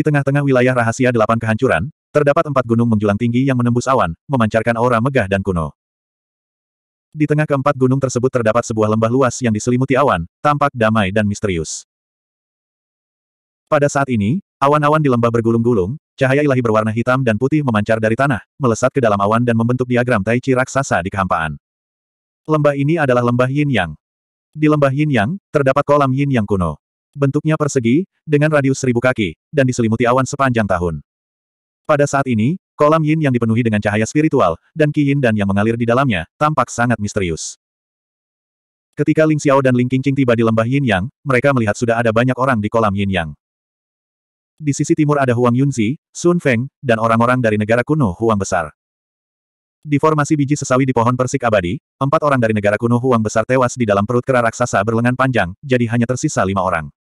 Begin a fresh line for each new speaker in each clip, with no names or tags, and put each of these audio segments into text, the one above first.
Di tengah-tengah wilayah rahasia delapan kehancuran, terdapat empat gunung menjulang tinggi yang menembus awan, memancarkan aura megah dan kuno. Di tengah keempat gunung tersebut terdapat sebuah lembah luas yang diselimuti awan, tampak damai dan misterius. Pada saat ini, awan-awan di lembah bergulung-gulung, cahaya ilahi berwarna hitam dan putih memancar dari tanah, melesat ke dalam awan dan membentuk diagram tai chi raksasa di kehampaan. Lembah ini adalah lembah Yin Yang. Di lembah Yin Yang, terdapat kolam Yin Yang kuno. Bentuknya persegi, dengan radius seribu kaki, dan diselimuti awan sepanjang tahun. Pada saat ini, kolam yin yang dipenuhi dengan cahaya spiritual, dan ki yin dan yang mengalir di dalamnya, tampak sangat misterius. Ketika Ling Xiao dan Ling Qingqing tiba di lembah yin yang, mereka melihat sudah ada banyak orang di kolam yin yang. Di sisi timur ada Huang Yunzi, Sun Feng, dan orang-orang dari negara kuno Huang Besar. Di formasi biji sesawi di pohon persik abadi, empat orang dari negara kuno Huang Besar tewas di dalam perut kera raksasa berlengan panjang, jadi hanya tersisa lima orang.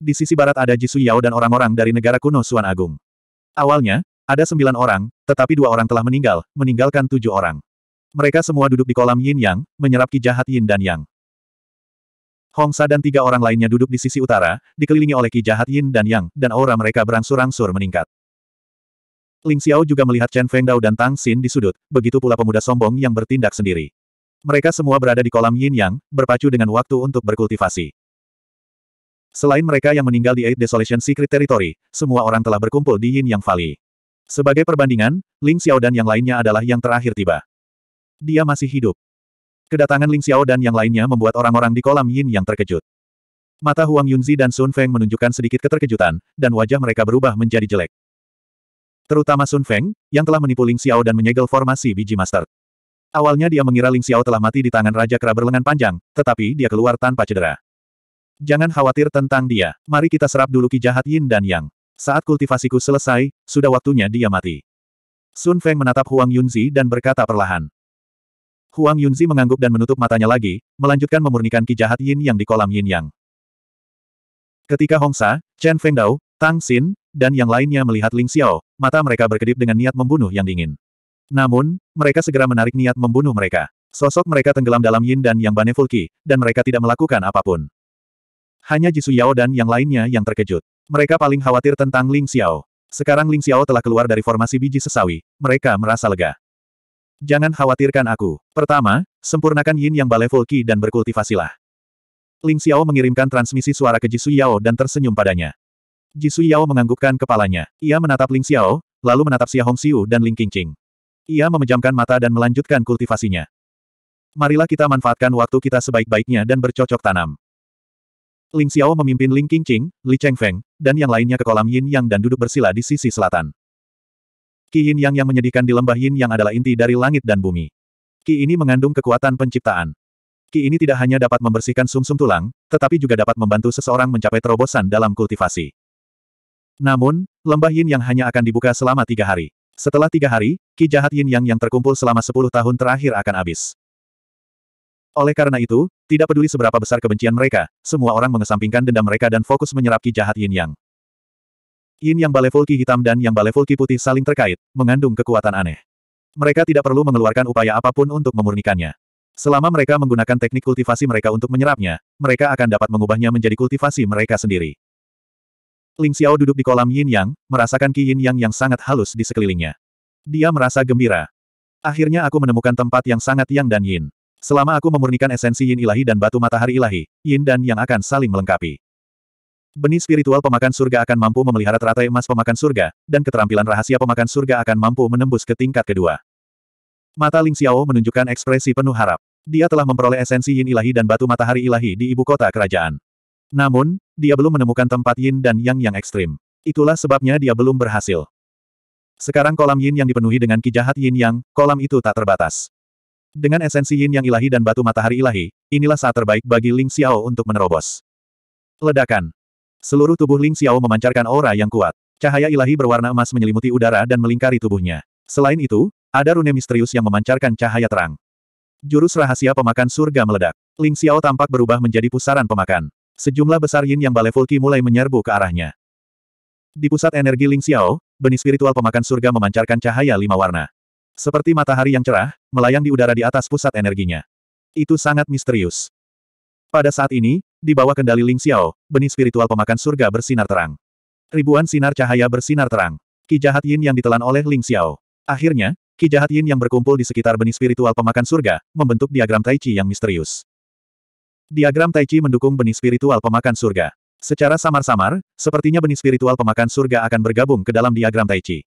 Di sisi barat ada Jisu Yao dan orang-orang dari negara kuno Suan Agung. Awalnya, ada sembilan orang, tetapi dua orang telah meninggal, meninggalkan tujuh orang. Mereka semua duduk di kolam Yin Yang, menyerap ki jahat Yin dan Yang. Hong Sa dan tiga orang lainnya duduk di sisi utara, dikelilingi oleh ki jahat Yin dan Yang, dan aura mereka berangsur-angsur meningkat. Ling Xiao juga melihat Chen Feng Dao dan Tang Xin di sudut, begitu pula pemuda sombong yang bertindak sendiri. Mereka semua berada di kolam yin yang, berpacu dengan waktu untuk berkultivasi. Selain mereka yang meninggal di Eight Desolation Secret Territory, semua orang telah berkumpul di Yin Yang Valley. Sebagai perbandingan, Ling Xiao dan yang lainnya adalah yang terakhir tiba. Dia masih hidup. Kedatangan Ling Xiao dan yang lainnya membuat orang-orang di kolam Yin yang terkejut. Mata Huang Yunzi dan Sun Feng menunjukkan sedikit keterkejutan, dan wajah mereka berubah menjadi jelek. Terutama Sun Feng, yang telah menipu Ling Xiao dan menyegel formasi biji master. Awalnya dia mengira Ling Xiao telah mati di tangan Raja Kera berlengan panjang, tetapi dia keluar tanpa cedera. Jangan khawatir tentang dia. Mari kita serap dulu ki jahat yin dan yang. Saat kultivasiku selesai, sudah waktunya dia mati. Sun Feng menatap Huang Yunzi dan berkata perlahan. Huang Yunzi mengangguk dan menutup matanya lagi, melanjutkan memurnikan ki jahat yin yang di kolam yin yang. Ketika Hong Sa, Chen Feng Dao, Tang Xin, dan yang lainnya melihat Ling Xiao, mata mereka berkedip dengan niat membunuh yang dingin. Namun, mereka segera menarik niat membunuh mereka. Sosok mereka tenggelam dalam yin dan yang banefulki, dan mereka tidak melakukan apapun. Hanya Jisu Yao dan yang lainnya yang terkejut. Mereka paling khawatir tentang Ling Xiao. Sekarang Ling Xiao telah keluar dari formasi biji sesawi, mereka merasa lega. Jangan khawatirkan aku. Pertama, sempurnakan yin yang baleful qi dan berkultivasilah. Ling Xiao mengirimkan transmisi suara ke Jisu Yao dan tersenyum padanya. Jisu Yao menganggukkan kepalanya. Ia menatap Ling Xiao, lalu menatap Xia Hong Xiu dan Ling Qingqing. Ia memejamkan mata dan melanjutkan kultivasinya. Marilah kita manfaatkan waktu kita sebaik-baiknya dan bercocok tanam. Ling Xiao memimpin Ling Qingqing, Li Chengfeng, dan yang lainnya ke kolam Yin Yang dan duduk bersila di sisi selatan. Ki Yin Yang yang menyedihkan di lembah Yin Yang adalah inti dari langit dan bumi. Ki ini mengandung kekuatan penciptaan. Ki ini tidak hanya dapat membersihkan sumsum -sum tulang, tetapi juga dapat membantu seseorang mencapai terobosan dalam kultivasi. Namun, lembah Yin Yang hanya akan dibuka selama tiga hari. Setelah tiga hari, ki jahat Yin Yang yang terkumpul selama sepuluh tahun terakhir akan habis. Oleh karena itu, tidak peduli seberapa besar kebencian mereka, semua orang mengesampingkan dendam mereka dan fokus menyerap ki jahat yin yang. Yin yang Balevolki hitam dan yang Balevolki putih saling terkait, mengandung kekuatan aneh. Mereka tidak perlu mengeluarkan upaya apapun untuk memurnikannya. Selama mereka menggunakan teknik kultivasi mereka untuk menyerapnya, mereka akan dapat mengubahnya menjadi kultivasi mereka sendiri. Ling Xiao duduk di kolam yin yang, merasakan ki yin yang yang sangat halus di sekelilingnya. Dia merasa gembira. Akhirnya aku menemukan tempat yang sangat yang dan yin. Selama aku memurnikan esensi yin ilahi dan batu matahari ilahi, yin dan yang akan saling melengkapi. Benih spiritual pemakan surga akan mampu memelihara teratai emas pemakan surga, dan keterampilan rahasia pemakan surga akan mampu menembus ke tingkat kedua. Mata Ling Xiao menunjukkan ekspresi penuh harap. Dia telah memperoleh esensi yin ilahi dan batu matahari ilahi di ibu kota kerajaan. Namun, dia belum menemukan tempat yin dan yang yang ekstrim. Itulah sebabnya dia belum berhasil. Sekarang kolam yin yang dipenuhi dengan kijahat yin yang, kolam itu tak terbatas. Dengan esensi yin yang ilahi dan batu matahari ilahi, inilah saat terbaik bagi Ling Xiao untuk menerobos. Ledakan. Seluruh tubuh Ling Xiao memancarkan aura yang kuat. Cahaya ilahi berwarna emas menyelimuti udara dan melingkari tubuhnya. Selain itu, ada rune misterius yang memancarkan cahaya terang. Jurus rahasia pemakan surga meledak. Ling Xiao tampak berubah menjadi pusaran pemakan. Sejumlah besar yin yang balai Fulki mulai menyerbu ke arahnya. Di pusat energi Ling Xiao, benih spiritual pemakan surga memancarkan cahaya lima warna. Seperti matahari yang cerah, melayang di udara di atas pusat energinya. Itu sangat misterius. Pada saat ini, di bawah kendali Ling Xiao, benih spiritual pemakan surga bersinar terang. Ribuan sinar cahaya bersinar terang. Ki jahat yin yang ditelan oleh Ling Xiao. Akhirnya, ki jahat yin yang berkumpul di sekitar benih spiritual pemakan surga, membentuk diagram tai chi yang misterius. Diagram tai chi mendukung benih spiritual pemakan surga. Secara samar-samar, sepertinya benih spiritual pemakan surga akan bergabung ke dalam diagram tai chi.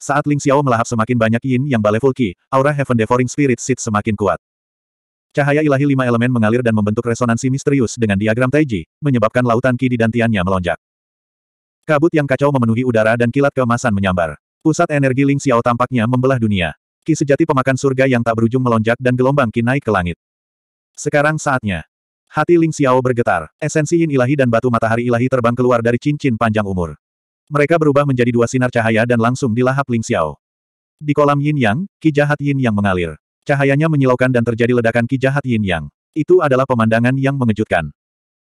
Saat Ling Xiao melahap semakin banyak yin yang baleful ki, aura Heaven Devouring Spirit Seed semakin kuat. Cahaya ilahi lima elemen mengalir dan membentuk resonansi misterius dengan diagram Taiji, menyebabkan lautan ki di dantiannya melonjak. Kabut yang kacau memenuhi udara dan kilat keemasan menyambar. Pusat energi Ling Xiao tampaknya membelah dunia. Ki sejati pemakan surga yang tak berujung melonjak dan gelombang ki naik ke langit. Sekarang saatnya. Hati Ling Xiao bergetar, esensi yin ilahi dan batu matahari ilahi terbang keluar dari cincin panjang umur. Mereka berubah menjadi dua sinar cahaya dan langsung dilahap Ling Xiao. Di kolam yin yang, ki jahat yin yang mengalir. Cahayanya menyilaukan dan terjadi ledakan ki jahat yin yang. Itu adalah pemandangan yang mengejutkan.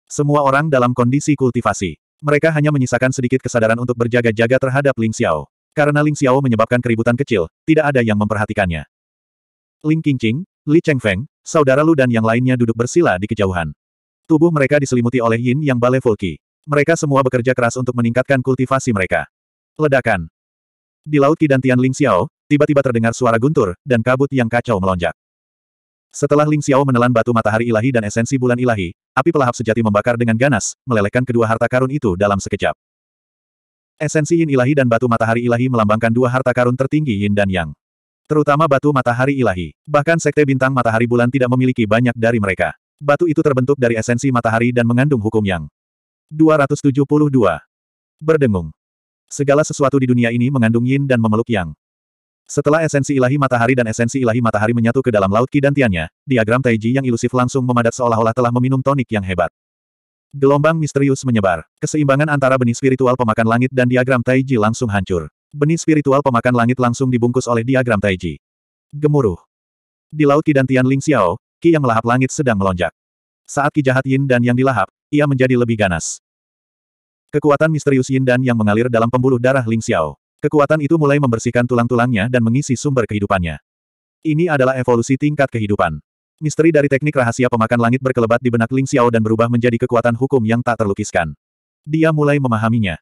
Semua orang dalam kondisi kultivasi. Mereka hanya menyisakan sedikit kesadaran untuk berjaga-jaga terhadap Ling Xiao. Karena Ling Xiao menyebabkan keributan kecil, tidak ada yang memperhatikannya. Ling Qingqing, Li Chengfeng, saudara Lu dan yang lainnya duduk bersila di kejauhan. Tubuh mereka diselimuti oleh yin yang baleful mereka semua bekerja keras untuk meningkatkan kultivasi mereka. Ledakan. Di Laut Kidan Tian Ling Xiao, tiba-tiba terdengar suara guntur, dan kabut yang kacau melonjak. Setelah Ling Xiao menelan batu matahari ilahi dan esensi bulan ilahi, api pelahap sejati membakar dengan ganas, melelehkan kedua harta karun itu dalam sekejap. Esensi yin ilahi dan batu matahari ilahi melambangkan dua harta karun tertinggi yin dan yang. Terutama batu matahari ilahi. Bahkan sekte bintang matahari bulan tidak memiliki banyak dari mereka. Batu itu terbentuk dari esensi matahari dan mengandung hukum yang. 272. Berdengung. Segala sesuatu di dunia ini mengandung yin dan memeluk yang. Setelah esensi ilahi matahari dan esensi ilahi matahari menyatu ke dalam laut Ki kidantiannya, diagram Taiji yang ilusif langsung memadat seolah-olah telah meminum tonik yang hebat. Gelombang misterius menyebar. Keseimbangan antara benih spiritual pemakan langit dan diagram Taiji langsung hancur. Benih spiritual pemakan langit langsung dibungkus oleh diagram Taiji. Gemuruh. Di laut Ki kidantian Ling Xiao, Ki yang melahap langit sedang melonjak. Saat Ki jahat Yin dan Yang dilahap, ia menjadi lebih ganas. Kekuatan misterius Yin Dan yang mengalir dalam pembuluh darah Ling Xiao. Kekuatan itu mulai membersihkan tulang-tulangnya dan mengisi sumber kehidupannya. Ini adalah evolusi tingkat kehidupan. Misteri dari teknik rahasia pemakan langit berkelebat di benak Ling Xiao dan berubah menjadi kekuatan hukum yang tak terlukiskan. Dia mulai memahaminya.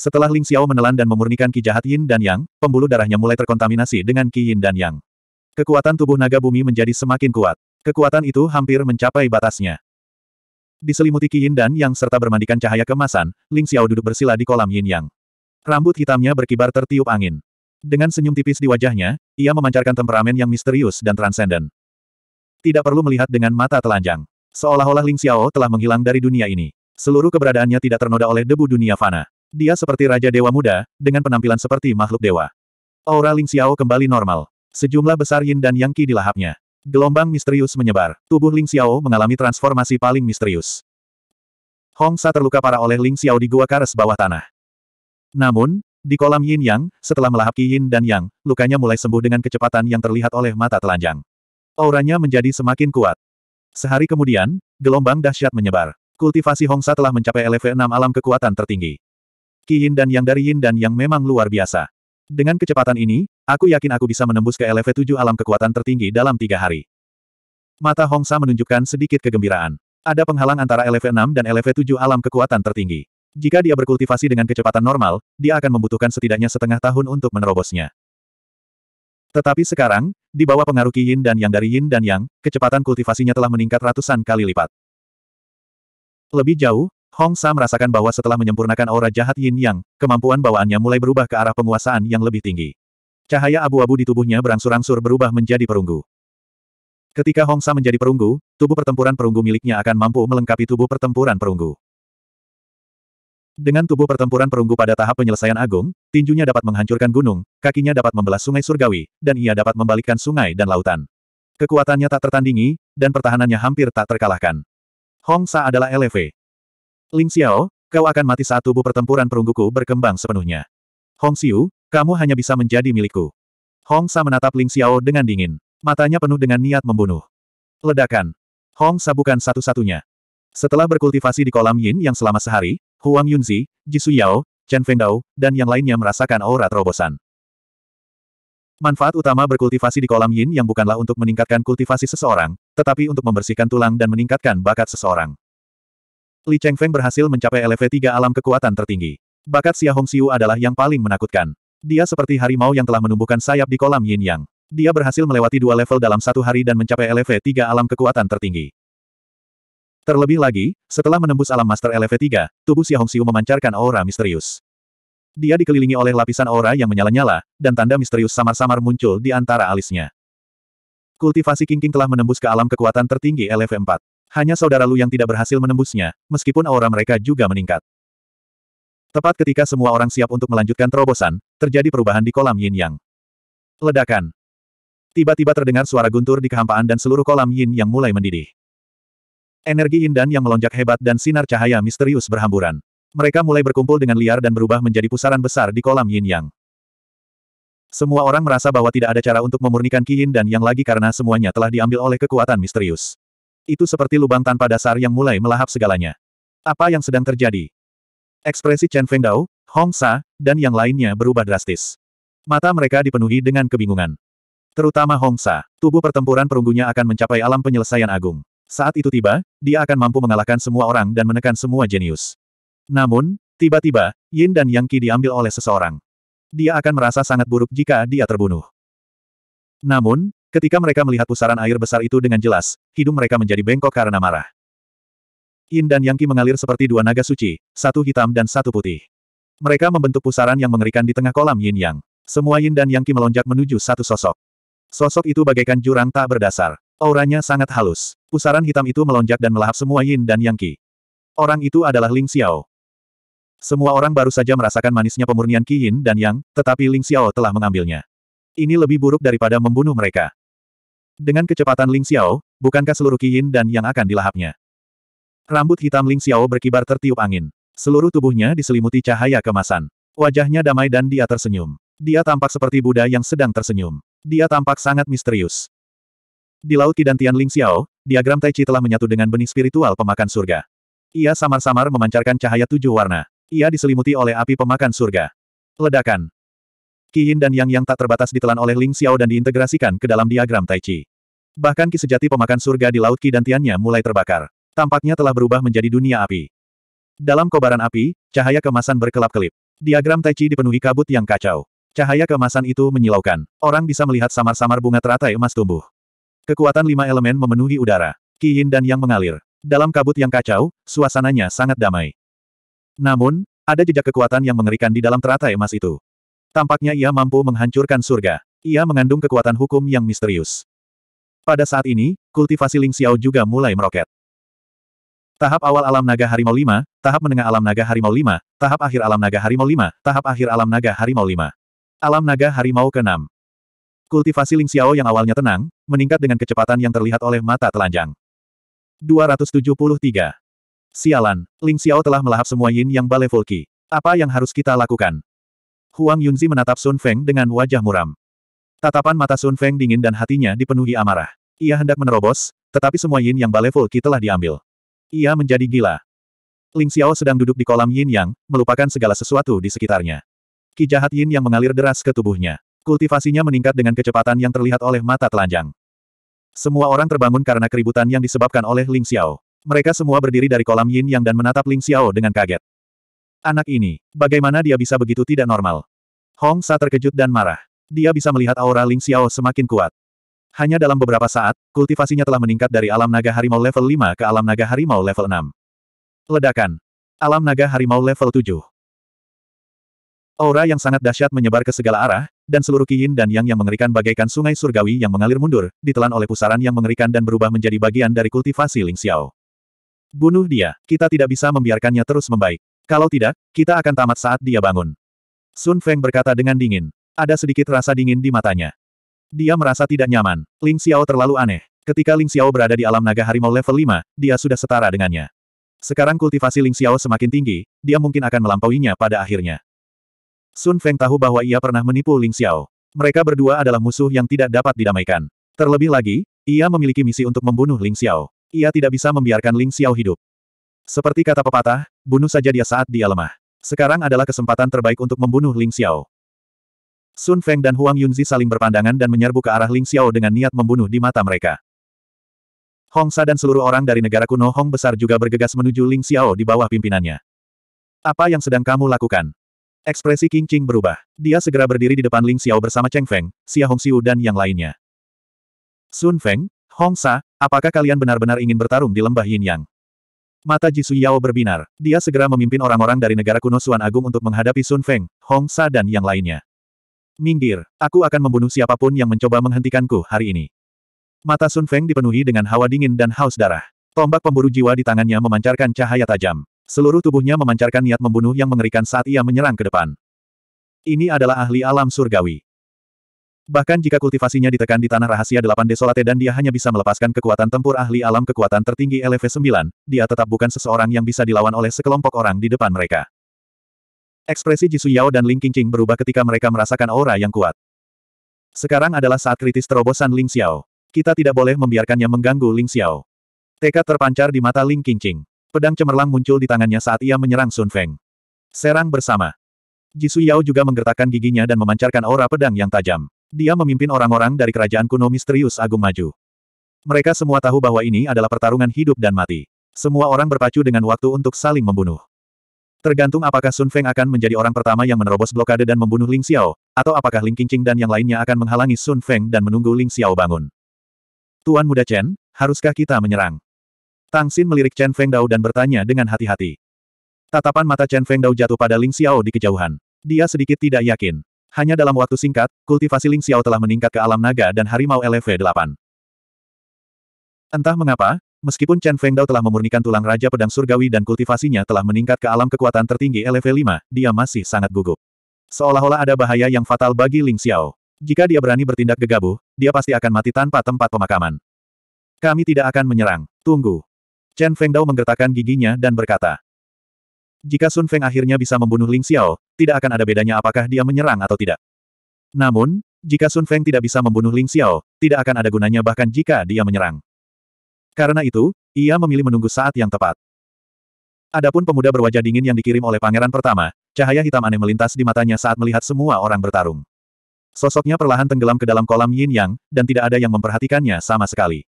Setelah Ling Xiao menelan dan memurnikan ki jahat Yin dan Yang, pembuluh darahnya mulai terkontaminasi dengan ki Yin dan Yang. Kekuatan tubuh naga bumi menjadi semakin kuat. Kekuatan itu hampir mencapai batasnya. Diselimuti Yin dan Yang serta bermandikan cahaya kemasan, Ling Xiao duduk bersila di kolam Yin Yang. Rambut hitamnya berkibar tertiup angin. Dengan senyum tipis di wajahnya, ia memancarkan temperamen yang misterius dan transenden. Tidak perlu melihat dengan mata telanjang. Seolah-olah Ling Xiao telah menghilang dari dunia ini. Seluruh keberadaannya tidak ternoda oleh debu dunia fana. Dia seperti Raja Dewa Muda, dengan penampilan seperti makhluk dewa. Aura Ling Xiao kembali normal. Sejumlah besar yin dan yang qi dilahapnya. Gelombang misterius menyebar. Tubuh Ling Xiao mengalami transformasi paling misterius. Hong Sa terluka parah oleh Ling Xiao di gua kares bawah tanah. Namun, di kolam Yin Yang, setelah melahap Qi Yin dan Yang, lukanya mulai sembuh dengan kecepatan yang terlihat oleh mata telanjang. Auranya menjadi semakin kuat. Sehari kemudian, gelombang dahsyat menyebar. Kultivasi Hong Sa telah mencapai level 6 alam kekuatan tertinggi. Qi Yin dan Yang dari Yin dan Yang memang luar biasa. Dengan kecepatan ini, aku yakin aku bisa menembus ke level 7 alam kekuatan tertinggi dalam tiga hari. Mata Hongsa menunjukkan sedikit kegembiraan. Ada penghalang antara level 6 dan level 7 alam kekuatan tertinggi. Jika dia berkultivasi dengan kecepatan normal, dia akan membutuhkan setidaknya setengah tahun untuk menerobosnya. Tetapi sekarang, di bawah pengaruh Qi Yin dan Yang dari Yin dan Yang, kecepatan kultivasinya telah meningkat ratusan kali lipat. Lebih jauh, Hong Sa merasakan bahwa setelah menyempurnakan aura jahat Yin Yang, kemampuan bawaannya mulai berubah ke arah penguasaan yang lebih tinggi. Cahaya abu-abu di tubuhnya berangsur-angsur berubah menjadi perunggu. Ketika Hong Sa menjadi perunggu, tubuh pertempuran perunggu miliknya akan mampu melengkapi tubuh pertempuran perunggu. Dengan tubuh pertempuran perunggu pada tahap penyelesaian agung, tinjunya dapat menghancurkan gunung, kakinya dapat membelah sungai surgawi, dan ia dapat membalikkan sungai dan lautan. Kekuatannya tak tertandingi, dan pertahanannya hampir tak terkalahkan. Hong Sa adalah LV. Ling Xiao, kau akan mati saat tubuh pertempuran perungguku berkembang sepenuhnya. Hong Xiu, kamu hanya bisa menjadi milikku. Hong Sa menatap Ling Xiao dengan dingin. Matanya penuh dengan niat membunuh. Ledakan. Hong Sa bukan satu-satunya. Setelah berkultivasi di kolam Yin yang selama sehari, Huang Yunzi, Ji Su Yao, Chen Fengdao, dan yang lainnya merasakan aura terobosan. Manfaat utama berkultivasi di kolam yin yang bukanlah untuk meningkatkan kultivasi seseorang, tetapi untuk membersihkan tulang dan meningkatkan bakat seseorang. Li Chengfeng berhasil mencapai LV3 alam kekuatan tertinggi. Bakat Xia Hongxiu adalah yang paling menakutkan. Dia seperti harimau yang telah menumbuhkan sayap di kolam yin yang. Dia berhasil melewati dua level dalam satu hari dan mencapai LV3 alam kekuatan tertinggi. Terlebih lagi, setelah menembus alam Master LV3, tubuh Xia Hongxiu memancarkan aura misterius. Dia dikelilingi oleh lapisan aura yang menyala-nyala, dan tanda misterius samar-samar muncul di antara alisnya. Kultivasi King, King telah menembus ke alam kekuatan tertinggi LV4. Hanya saudara Lu yang tidak berhasil menembusnya, meskipun aura mereka juga meningkat. Tepat ketika semua orang siap untuk melanjutkan terobosan, terjadi perubahan di kolam yin-yang. Ledakan. Tiba-tiba terdengar suara guntur di kehampaan dan seluruh kolam yin yang mulai mendidih. Energi yin dan yang melonjak hebat dan sinar cahaya misterius berhamburan. Mereka mulai berkumpul dengan liar dan berubah menjadi pusaran besar di kolam yin yang. Semua orang merasa bahwa tidak ada cara untuk memurnikan Ki Yin dan Yang lagi karena semuanya telah diambil oleh kekuatan misterius. Itu seperti lubang tanpa dasar yang mulai melahap segalanya. Apa yang sedang terjadi? Ekspresi Chen Fengdao, Hong Sa, dan yang lainnya berubah drastis. Mata mereka dipenuhi dengan kebingungan. Terutama Hong Sa, tubuh pertempuran perunggunya akan mencapai alam penyelesaian agung. Saat itu tiba, dia akan mampu mengalahkan semua orang dan menekan semua jenius. Namun, tiba-tiba, Yin dan Yang Qi diambil oleh seseorang. Dia akan merasa sangat buruk jika dia terbunuh. Namun, Ketika mereka melihat pusaran air besar itu dengan jelas, hidung mereka menjadi bengkok karena marah. Yin dan Yang mengalir seperti dua naga suci, satu hitam dan satu putih. Mereka membentuk pusaran yang mengerikan di tengah kolam Yin Yang. Semua Yin dan Yang melonjak menuju satu sosok. Sosok itu bagaikan jurang tak berdasar. Auranya sangat halus. Pusaran hitam itu melonjak dan melahap semua Yin dan Yang Orang itu adalah Ling Xiao. Semua orang baru saja merasakan manisnya pemurnian Qi Yin dan Yang, tetapi Ling Xiao telah mengambilnya. Ini lebih buruk daripada membunuh mereka. Dengan kecepatan Ling Xiao, bukankah seluruh Qiyin dan yang akan dilahapnya? Rambut hitam Ling Xiao berkibar tertiup angin. Seluruh tubuhnya diselimuti cahaya kemasan. Wajahnya damai dan dia tersenyum. Dia tampak seperti Buddha yang sedang tersenyum. Dia tampak sangat misterius. Di Laut Kidantian Ling Xiao, diagram Tai Chi telah menyatu dengan benih spiritual pemakan surga. Ia samar-samar memancarkan cahaya tujuh warna. Ia diselimuti oleh api pemakan surga. Ledakan. Yin dan Yang Yang tak terbatas ditelan oleh Ling Xiao dan diintegrasikan ke dalam diagram Tai Chi. Bahkan Ki sejati pemakan surga di Laut Ki dan Tiannya mulai terbakar. Tampaknya telah berubah menjadi dunia api. Dalam kobaran api, cahaya kemasan berkelap-kelip. Diagram Tai Chi dipenuhi kabut yang kacau. Cahaya kemasan itu menyilaukan. Orang bisa melihat samar-samar bunga teratai emas tumbuh. Kekuatan lima elemen memenuhi udara. Yin dan Yang mengalir. Dalam kabut yang kacau, suasananya sangat damai. Namun, ada jejak kekuatan yang mengerikan di dalam teratai emas itu. Tampaknya ia mampu menghancurkan surga. Ia mengandung kekuatan hukum yang misterius. Pada saat ini, kultivasi Ling Xiao juga mulai meroket. Tahap awal alam naga harimau 5, tahap menengah alam naga harimau 5, tahap akhir alam naga harimau 5, tahap akhir alam naga harimau 5. Alam naga harimau ke-6. Kultivasi Ling Xiao yang awalnya tenang, meningkat dengan kecepatan yang terlihat oleh mata telanjang. 273. Sialan, Ling Xiao telah melahap semua yin yang balevolki. Apa yang harus kita lakukan? Huang Yunzi menatap Sun Feng dengan wajah muram. Tatapan mata Sun Feng dingin dan hatinya dipenuhi amarah. Ia hendak menerobos, tetapi semua yin yang baleful Qi telah diambil. Ia menjadi gila. Ling Xiao sedang duduk di kolam yin yang, melupakan segala sesuatu di sekitarnya. Ki jahat yin yang mengalir deras ke tubuhnya. Kultivasinya meningkat dengan kecepatan yang terlihat oleh mata telanjang. Semua orang terbangun karena keributan yang disebabkan oleh Ling Xiao. Mereka semua berdiri dari kolam yin yang dan menatap Ling Xiao dengan kaget. Anak ini, bagaimana dia bisa begitu tidak normal? Hong Sa terkejut dan marah. Dia bisa melihat aura Ling Xiao semakin kuat. Hanya dalam beberapa saat, kultivasinya telah meningkat dari alam naga harimau level 5 ke alam naga harimau level 6. Ledakan. Alam naga harimau level 7. Aura yang sangat dahsyat menyebar ke segala arah, dan seluruh kiin dan yang yang mengerikan bagaikan sungai surgawi yang mengalir mundur, ditelan oleh pusaran yang mengerikan dan berubah menjadi bagian dari kultivasi Ling Xiao. Bunuh dia, kita tidak bisa membiarkannya terus membaik. Kalau tidak, kita akan tamat saat dia bangun. Sun Feng berkata dengan dingin. Ada sedikit rasa dingin di matanya. Dia merasa tidak nyaman. Ling Xiao terlalu aneh. Ketika Ling Xiao berada di alam naga harimau level 5, dia sudah setara dengannya. Sekarang kultivasi Ling Xiao semakin tinggi, dia mungkin akan melampauinya pada akhirnya. Sun Feng tahu bahwa ia pernah menipu Ling Xiao. Mereka berdua adalah musuh yang tidak dapat didamaikan. Terlebih lagi, ia memiliki misi untuk membunuh Ling Xiao. Ia tidak bisa membiarkan Ling Xiao hidup. Seperti kata pepatah, bunuh saja dia saat dia lemah. Sekarang adalah kesempatan terbaik untuk membunuh Ling Xiao. Sun Feng dan Huang Yunzi saling berpandangan dan menyerbu ke arah Ling Xiao dengan niat membunuh di mata mereka. Hong Sa dan seluruh orang dari negara kuno Hong besar juga bergegas menuju Ling Xiao di bawah pimpinannya. Apa yang sedang kamu lakukan? Ekspresi King Qing berubah. Dia segera berdiri di depan Ling Xiao bersama Cheng Feng, Xia Hong Xiu dan yang lainnya. Sun Feng, Hong Sa, apakah kalian benar-benar ingin bertarung di lembah Yin Yang? Mata Ji Yao berbinar. Dia segera memimpin orang-orang dari negara kuno Suan Agung untuk menghadapi Sun Feng, Hong Sa dan yang lainnya. Minggir, aku akan membunuh siapapun yang mencoba menghentikanku hari ini. Mata Sun Feng dipenuhi dengan hawa dingin dan haus darah. Tombak pemburu jiwa di tangannya memancarkan cahaya tajam. Seluruh tubuhnya memancarkan niat membunuh yang mengerikan saat ia menyerang ke depan. Ini adalah ahli alam surgawi. Bahkan jika kultivasinya ditekan di tanah rahasia delapan desolate dan dia hanya bisa melepaskan kekuatan tempur ahli alam kekuatan tertinggi LV-9, dia tetap bukan seseorang yang bisa dilawan oleh sekelompok orang di depan mereka. Ekspresi Jisu Yao dan Ling Qingqing berubah ketika mereka merasakan aura yang kuat. Sekarang adalah saat kritis terobosan Ling Xiao. Kita tidak boleh membiarkannya mengganggu Ling Xiao. Tekad terpancar di mata Ling Qingqing. Pedang cemerlang muncul di tangannya saat ia menyerang Sun Feng. Serang bersama. Jisu Yao juga menggertakkan giginya dan memancarkan aura pedang yang tajam. Dia memimpin orang-orang dari kerajaan kuno misterius agung maju. Mereka semua tahu bahwa ini adalah pertarungan hidup dan mati. Semua orang berpacu dengan waktu untuk saling membunuh. Tergantung apakah Sun Feng akan menjadi orang pertama yang menerobos blokade dan membunuh Ling Xiao, atau apakah Ling Qingqing dan yang lainnya akan menghalangi Sun Feng dan menunggu Ling Xiao bangun. Tuan muda Chen, haruskah kita menyerang? Tang Xin melirik Chen Feng Dao dan bertanya dengan hati-hati. Tatapan mata Chen Feng Dao jatuh pada Ling Xiao di kejauhan. Dia sedikit tidak yakin. Hanya dalam waktu singkat, kultivasi Ling Xiao telah meningkat ke alam naga dan harimau LV8. Entah mengapa, meskipun Chen Fengdao telah memurnikan tulang Raja Pedang Surgawi dan kultivasinya telah meningkat ke alam kekuatan tertinggi LV5, dia masih sangat gugup. Seolah-olah ada bahaya yang fatal bagi Ling Xiao. Jika dia berani bertindak gegabah, dia pasti akan mati tanpa tempat pemakaman. Kami tidak akan menyerang. Tunggu. Chen Fengdao menggertakkan giginya dan berkata. Jika Sun Feng akhirnya bisa membunuh Ling Xiao, tidak akan ada bedanya apakah dia menyerang atau tidak. Namun, jika Sun Feng tidak bisa membunuh Ling Xiao, tidak akan ada gunanya bahkan jika dia menyerang. Karena itu, ia memilih menunggu saat yang tepat. Adapun pemuda berwajah dingin yang dikirim oleh pangeran pertama, cahaya hitam aneh melintas di matanya saat melihat semua orang bertarung. Sosoknya perlahan tenggelam ke dalam kolam yin yang, dan tidak ada yang memperhatikannya sama sekali.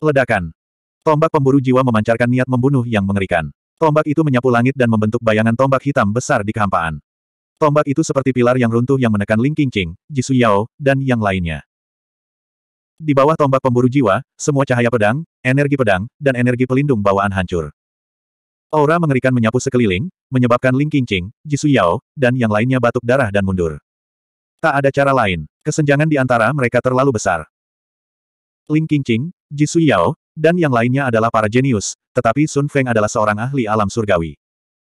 Ledakan. Tombak pemburu jiwa memancarkan niat membunuh yang mengerikan. Tombak itu menyapu langit dan membentuk bayangan tombak hitam besar di kehampaan. Tombak itu seperti pilar yang runtuh yang menekan Ling Qingqing, Jisu Yao, dan yang lainnya. Di bawah tombak pemburu jiwa, semua cahaya pedang, energi pedang, dan energi pelindung bawaan hancur. Aura mengerikan menyapu sekeliling, menyebabkan Ling Qingqing, Jisu Yao, dan yang lainnya batuk darah dan mundur. Tak ada cara lain, kesenjangan di antara mereka terlalu besar. Ling Qingqing, Jisu Yao, dan yang lainnya adalah para jenius, tetapi Sun Feng adalah seorang ahli alam surgawi.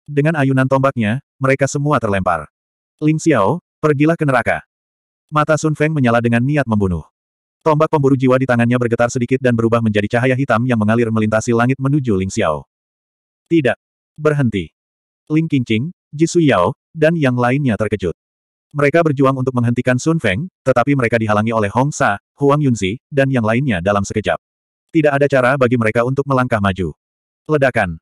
Dengan ayunan tombaknya, mereka semua terlempar. Ling Xiao, pergilah ke neraka. Mata Sun Feng menyala dengan niat membunuh. Tombak pemburu jiwa di tangannya bergetar sedikit dan berubah menjadi cahaya hitam yang mengalir melintasi langit menuju Ling Xiao. Tidak. Berhenti. Ling Qingqing, Ji Su Yao, dan yang lainnya terkejut. Mereka berjuang untuk menghentikan Sun Feng, tetapi mereka dihalangi oleh Hong Sa, Huang Yunzi, dan yang lainnya dalam sekejap. Tidak ada cara bagi mereka untuk melangkah maju. Ledakan.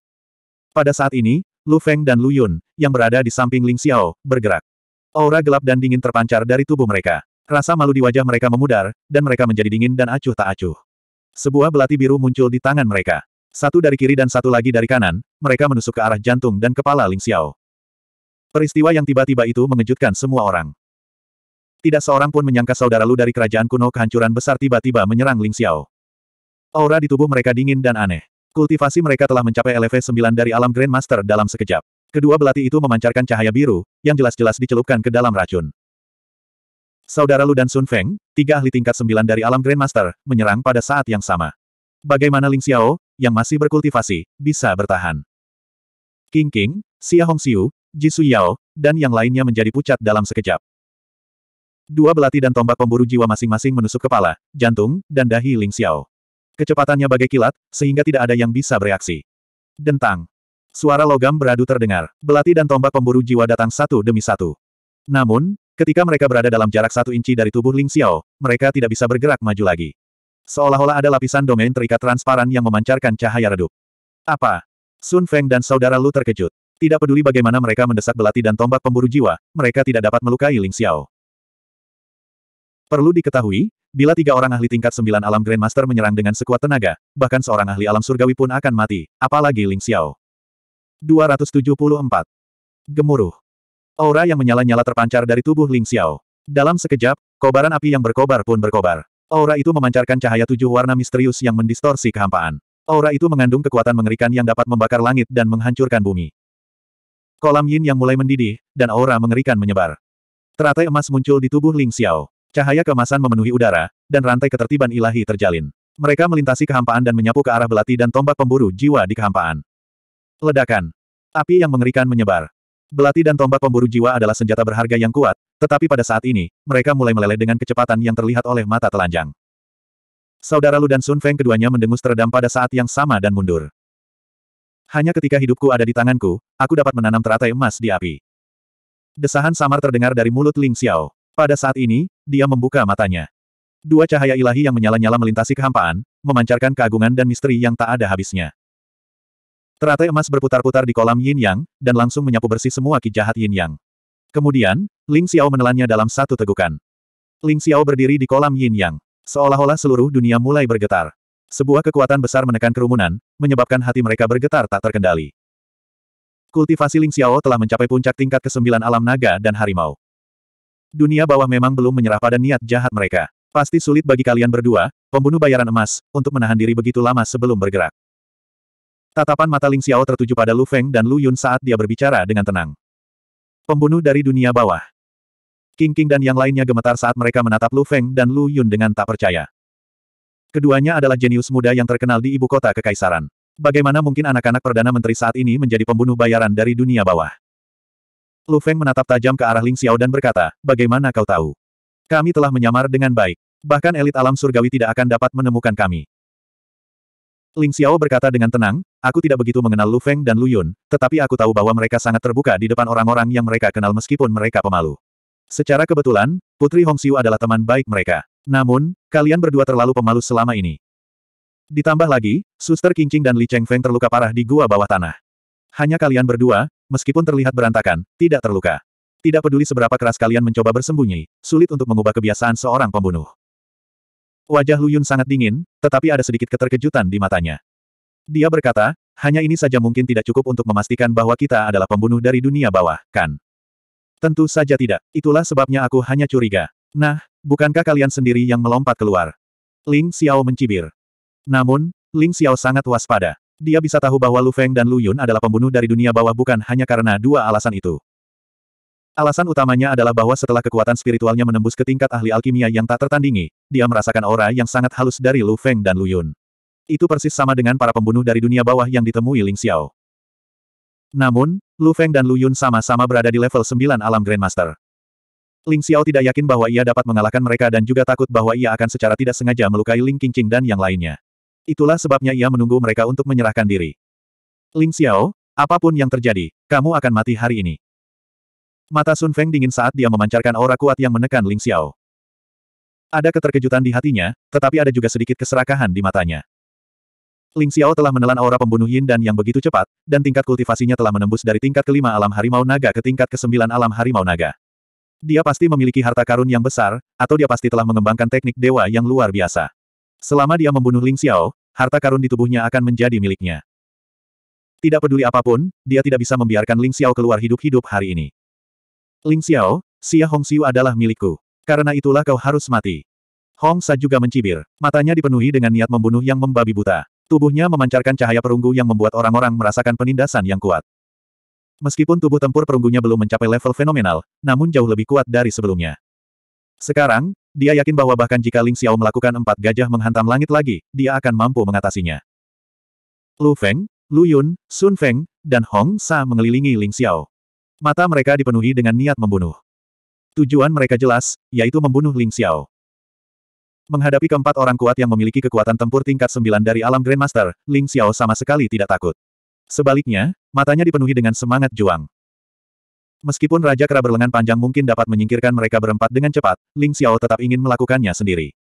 Pada saat ini, Lu Feng dan Lu Yun, yang berada di samping Ling Xiao, bergerak. Aura gelap dan dingin terpancar dari tubuh mereka. Rasa malu di wajah mereka memudar, dan mereka menjadi dingin dan acuh tak acuh. Sebuah belati biru muncul di tangan mereka. Satu dari kiri dan satu lagi dari kanan, mereka menusuk ke arah jantung dan kepala Ling Xiao. Peristiwa yang tiba-tiba itu mengejutkan semua orang. Tidak seorang pun menyangka saudara Lu dari kerajaan kuno kehancuran besar tiba-tiba menyerang Ling Xiao. Aura di tubuh mereka dingin dan aneh. Kultivasi mereka telah mencapai LV 9 dari alam Grandmaster dalam sekejap. Kedua belati itu memancarkan cahaya biru, yang jelas-jelas dicelupkan ke dalam racun. Saudara Lu dan Sun Feng, tiga ahli tingkat sembilan dari alam Grandmaster, menyerang pada saat yang sama. Bagaimana Ling Xiao, yang masih berkultivasi, bisa bertahan? King King, Xia Xiu, Ji Su Yao, dan yang lainnya menjadi pucat dalam sekejap. Dua belati dan tombak pemburu jiwa masing-masing menusuk kepala, jantung, dan dahi Ling Xiao. Kecepatannya bagai kilat, sehingga tidak ada yang bisa bereaksi. Dentang. Suara logam beradu terdengar. Belati dan tombak pemburu jiwa datang satu demi satu. Namun, ketika mereka berada dalam jarak satu inci dari tubuh Ling Xiao, mereka tidak bisa bergerak maju lagi. Seolah-olah ada lapisan domain terikat transparan yang memancarkan cahaya redup. Apa? Sun Feng dan saudara Lu terkejut. Tidak peduli bagaimana mereka mendesak belati dan tombak pemburu jiwa, mereka tidak dapat melukai Ling Xiao. Perlu diketahui, bila tiga orang ahli tingkat sembilan alam Grandmaster menyerang dengan sekuat tenaga, bahkan seorang ahli alam surgawi pun akan mati, apalagi Ling Xiao. 274. Gemuruh. Aura yang menyala-nyala terpancar dari tubuh Ling Xiao. Dalam sekejap, kobaran api yang berkobar pun berkobar. Aura itu memancarkan cahaya tujuh warna misterius yang mendistorsi kehampaan. Aura itu mengandung kekuatan mengerikan yang dapat membakar langit dan menghancurkan bumi. Kolam yin yang mulai mendidih, dan aura mengerikan menyebar. Teratai emas muncul di tubuh Ling Xiao. Cahaya kemasan memenuhi udara, dan rantai ketertiban ilahi terjalin. Mereka melintasi kehampaan dan menyapu ke arah belati dan tombak pemburu jiwa di kehampaan. Ledakan. Api yang mengerikan menyebar. Belati dan tombak pemburu jiwa adalah senjata berharga yang kuat, tetapi pada saat ini, mereka mulai meleleh dengan kecepatan yang terlihat oleh mata telanjang. Saudara Lu dan Sun Feng keduanya mendengus teredam pada saat yang sama dan mundur. Hanya ketika hidupku ada di tanganku, aku dapat menanam teratai emas di api. Desahan samar terdengar dari mulut Ling Xiao. Pada saat ini, dia membuka matanya. Dua cahaya ilahi yang menyala-nyala melintasi kehampaan, memancarkan keagungan dan misteri yang tak ada habisnya. Teratai emas berputar-putar di kolam yin yang, dan langsung menyapu bersih semua ki jahat yin yang. Kemudian, Ling Xiao menelannya dalam satu tegukan. Ling Xiao berdiri di kolam yin yang. Seolah-olah seluruh dunia mulai bergetar. Sebuah kekuatan besar menekan kerumunan, menyebabkan hati mereka bergetar tak terkendali. Kultivasi Ling Xiao telah mencapai puncak tingkat ke-9 alam naga dan harimau. Dunia bawah memang belum menyerah pada niat jahat mereka. Pasti sulit bagi kalian berdua, pembunuh bayaran emas, untuk menahan diri begitu lama sebelum bergerak. Tatapan mata Ling Xiao tertuju pada Lu Feng dan Lu Yun saat dia berbicara dengan tenang. Pembunuh dari dunia bawah. King King dan yang lainnya gemetar saat mereka menatap Lu Feng dan Lu Yun dengan tak percaya. Keduanya adalah jenius muda yang terkenal di ibu kota kekaisaran. Bagaimana mungkin anak-anak Perdana Menteri saat ini menjadi pembunuh bayaran dari dunia bawah? Lu Feng menatap tajam ke arah Ling Xiao dan berkata, bagaimana kau tahu? Kami telah menyamar dengan baik. Bahkan elit alam surgawi tidak akan dapat menemukan kami. Ling Xiao berkata dengan tenang, aku tidak begitu mengenal Lu Feng dan Lu Yun, tetapi aku tahu bahwa mereka sangat terbuka di depan orang-orang yang mereka kenal meskipun mereka pemalu. Secara kebetulan, Putri Hong Xiu adalah teman baik mereka. Namun, kalian berdua terlalu pemalu selama ini. Ditambah lagi, Suster Qingqing dan Li Cheng Feng terluka parah di gua bawah tanah. Hanya kalian berdua, meskipun terlihat berantakan, tidak terluka. Tidak peduli seberapa keras kalian mencoba bersembunyi, sulit untuk mengubah kebiasaan seorang pembunuh. Wajah Luyun sangat dingin, tetapi ada sedikit keterkejutan di matanya. Dia berkata, hanya ini saja mungkin tidak cukup untuk memastikan bahwa kita adalah pembunuh dari dunia bawah, kan? Tentu saja tidak, itulah sebabnya aku hanya curiga. Nah, bukankah kalian sendiri yang melompat keluar? Ling Xiao mencibir. Namun, Ling Xiao sangat waspada. Dia bisa tahu bahwa Lu Feng dan Lu Yun adalah pembunuh dari dunia bawah bukan hanya karena dua alasan itu. Alasan utamanya adalah bahwa setelah kekuatan spiritualnya menembus ke tingkat ahli alkimia yang tak tertandingi, dia merasakan aura yang sangat halus dari Lu Feng dan Lu Yun. Itu persis sama dengan para pembunuh dari dunia bawah yang ditemui Ling Xiao. Namun, Lu Feng dan Lu Yun sama-sama berada di level 9 alam Grandmaster. Ling Xiao tidak yakin bahwa ia dapat mengalahkan mereka dan juga takut bahwa ia akan secara tidak sengaja melukai Ling Qingqing dan yang lainnya. Itulah sebabnya ia menunggu mereka untuk menyerahkan diri. Ling Xiao, apapun yang terjadi, kamu akan mati hari ini. Mata Sun Feng dingin saat dia memancarkan aura kuat yang menekan Ling Xiao. Ada keterkejutan di hatinya, tetapi ada juga sedikit keserakahan di matanya. Ling Xiao telah menelan aura pembunuh Yin dan yang begitu cepat, dan tingkat kultivasinya telah menembus dari tingkat kelima alam harimau naga ke tingkat kesembilan alam harimau naga. Dia pasti memiliki harta karun yang besar, atau dia pasti telah mengembangkan teknik dewa yang luar biasa. Selama dia membunuh Ling Xiao, harta karun di tubuhnya akan menjadi miliknya. Tidak peduli apapun, dia tidak bisa membiarkan Ling Xiao keluar hidup-hidup hari ini. Ling Xiao, Xia Hong Xiu adalah milikku. Karena itulah kau harus mati. Hong Sa juga mencibir. Matanya dipenuhi dengan niat membunuh yang membabi buta. Tubuhnya memancarkan cahaya perunggu yang membuat orang-orang merasakan penindasan yang kuat. Meskipun tubuh tempur perunggunya belum mencapai level fenomenal, namun jauh lebih kuat dari sebelumnya. Sekarang, dia yakin bahwa bahkan jika Ling Xiao melakukan empat gajah menghantam langit lagi, dia akan mampu mengatasinya. Lu Feng, Lu Yun, Sun Feng, dan Hong Sa mengelilingi Ling Xiao. Mata mereka dipenuhi dengan niat membunuh. Tujuan mereka jelas, yaitu membunuh Ling Xiao. Menghadapi keempat orang kuat yang memiliki kekuatan tempur tingkat sembilan dari alam Grandmaster, Ling Xiao sama sekali tidak takut. Sebaliknya, matanya dipenuhi dengan semangat juang. Meskipun Raja Kera berlengan panjang mungkin dapat menyingkirkan mereka berempat dengan cepat, Ling Xiao tetap ingin melakukannya sendiri.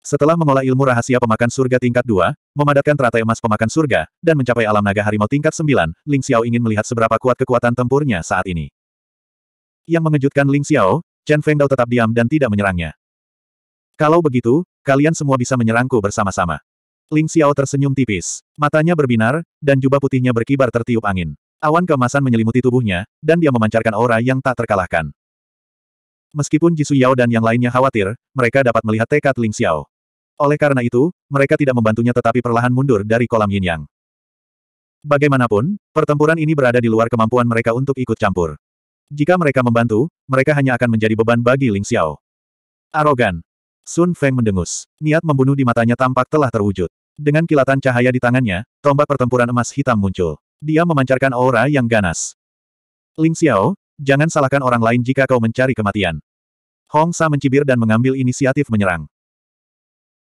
Setelah mengolah ilmu rahasia pemakan surga tingkat 2, memadatkan teratai emas pemakan surga, dan mencapai alam naga harimau tingkat 9, Ling Xiao ingin melihat seberapa kuat kekuatan tempurnya saat ini. Yang mengejutkan Ling Xiao, Chen Fengdao tetap diam dan tidak menyerangnya. Kalau begitu, kalian semua bisa menyerangku bersama-sama. Ling Xiao tersenyum tipis, matanya berbinar, dan jubah putihnya berkibar tertiup angin. Awan kemasan menyelimuti tubuhnya, dan dia memancarkan aura yang tak terkalahkan. Meskipun Jisu Yao dan yang lainnya khawatir, mereka dapat melihat tekad Ling Xiao. Oleh karena itu, mereka tidak membantunya tetapi perlahan mundur dari kolam yin yang. Bagaimanapun, pertempuran ini berada di luar kemampuan mereka untuk ikut campur. Jika mereka membantu, mereka hanya akan menjadi beban bagi Ling Xiao. Arogan. Sun Feng mendengus. Niat membunuh di matanya tampak telah terwujud. Dengan kilatan cahaya di tangannya, tombak pertempuran emas hitam muncul. Dia memancarkan aura yang ganas. Ling Xiao, jangan salahkan orang lain jika kau mencari kematian. Hong Sa mencibir dan mengambil inisiatif menyerang.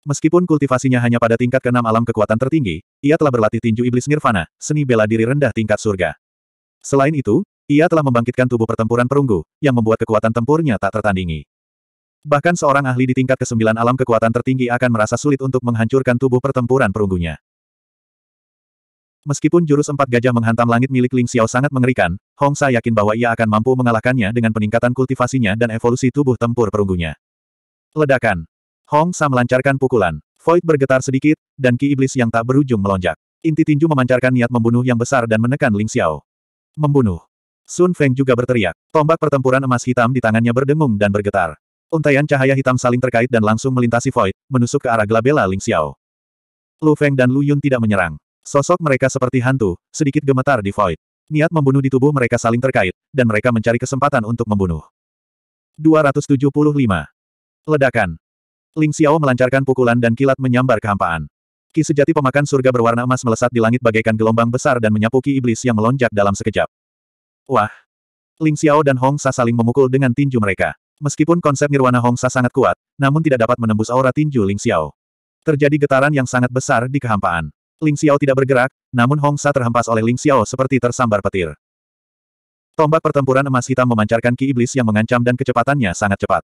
Meskipun kultivasinya hanya pada tingkat keenam alam kekuatan tertinggi, ia telah berlatih tinju iblis nirvana, seni bela diri rendah tingkat surga. Selain itu, ia telah membangkitkan tubuh pertempuran perunggu, yang membuat kekuatan tempurnya tak tertandingi. Bahkan seorang ahli di tingkat kesembilan alam kekuatan tertinggi akan merasa sulit untuk menghancurkan tubuh pertempuran perunggunya. Meskipun jurus empat gajah menghantam langit milik Ling Xiao sangat mengerikan, Hong Sa yakin bahwa ia akan mampu mengalahkannya dengan peningkatan kultivasinya dan evolusi tubuh tempur perunggunya. Ledakan. Hong Sa melancarkan pukulan. Void bergetar sedikit, dan ki iblis yang tak berujung melonjak. Inti tinju memancarkan niat membunuh yang besar dan menekan Ling Xiao. Membunuh. Sun Feng juga berteriak. Tombak pertempuran emas hitam di tangannya berdengung dan bergetar. Untaian cahaya hitam saling terkait dan langsung melintasi Void, menusuk ke arah Glabella Ling Xiao. Lu Feng dan Lu Yun tidak menyerang. Sosok mereka seperti hantu, sedikit gemetar di void. Niat membunuh di tubuh mereka saling terkait, dan mereka mencari kesempatan untuk membunuh. 275. Ledakan. Ling Xiao melancarkan pukulan dan kilat menyambar kehampaan. Ki sejati pemakan surga berwarna emas melesat di langit bagaikan gelombang besar dan menyapu ki iblis yang melonjak dalam sekejap. Wah! Ling Xiao dan Hong Sa saling memukul dengan tinju mereka. Meskipun konsep nirwana Hong Sa sangat kuat, namun tidak dapat menembus aura tinju Ling Xiao. Terjadi getaran yang sangat besar di kehampaan. Ling Xiao tidak bergerak, namun Hong Sa terhempas oleh Ling Xiao seperti tersambar petir. Tombak pertempuran emas hitam memancarkan ki iblis yang mengancam dan kecepatannya sangat cepat.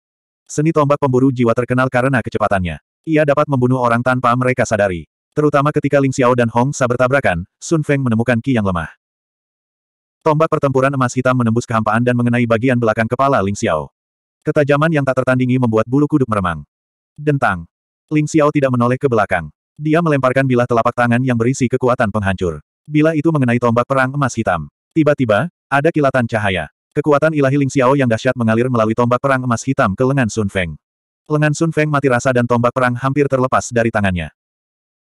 Seni tombak pemburu jiwa terkenal karena kecepatannya. Ia dapat membunuh orang tanpa mereka sadari. Terutama ketika Ling Xiao dan Hong Sa bertabrakan, Sun Feng menemukan ki yang lemah. Tombak pertempuran emas hitam menembus kehampaan dan mengenai bagian belakang kepala Ling Xiao. Ketajaman yang tak tertandingi membuat bulu kuduk meremang. Dentang. Ling Xiao tidak menoleh ke belakang. Dia melemparkan bilah telapak tangan yang berisi kekuatan penghancur. Bilah itu mengenai tombak perang emas hitam. Tiba-tiba, ada kilatan cahaya. Kekuatan ilahi Ling Xiao yang dahsyat mengalir melalui tombak perang emas hitam ke lengan Sun Feng. Lengan Sun Feng mati rasa dan tombak perang hampir terlepas dari tangannya.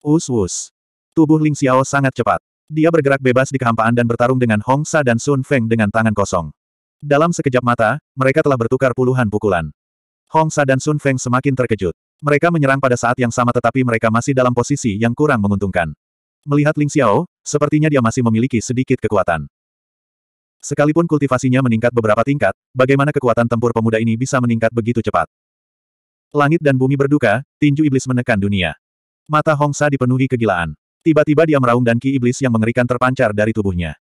Us-us. Tubuh Ling Xiao sangat cepat. Dia bergerak bebas di kehampaan dan bertarung dengan Hong Sa dan Sun Feng dengan tangan kosong. Dalam sekejap mata, mereka telah bertukar puluhan pukulan. Hong Sa dan Sun Feng semakin terkejut. Mereka menyerang pada saat yang sama tetapi mereka masih dalam posisi yang kurang menguntungkan. Melihat Ling Xiao, sepertinya dia masih memiliki sedikit kekuatan. Sekalipun kultivasinya meningkat beberapa tingkat, bagaimana kekuatan tempur pemuda ini bisa meningkat begitu cepat? Langit dan bumi berduka, tinju iblis menekan dunia. Mata Hong Sa dipenuhi kegilaan. Tiba-tiba dia meraung dan ki iblis yang mengerikan terpancar dari tubuhnya.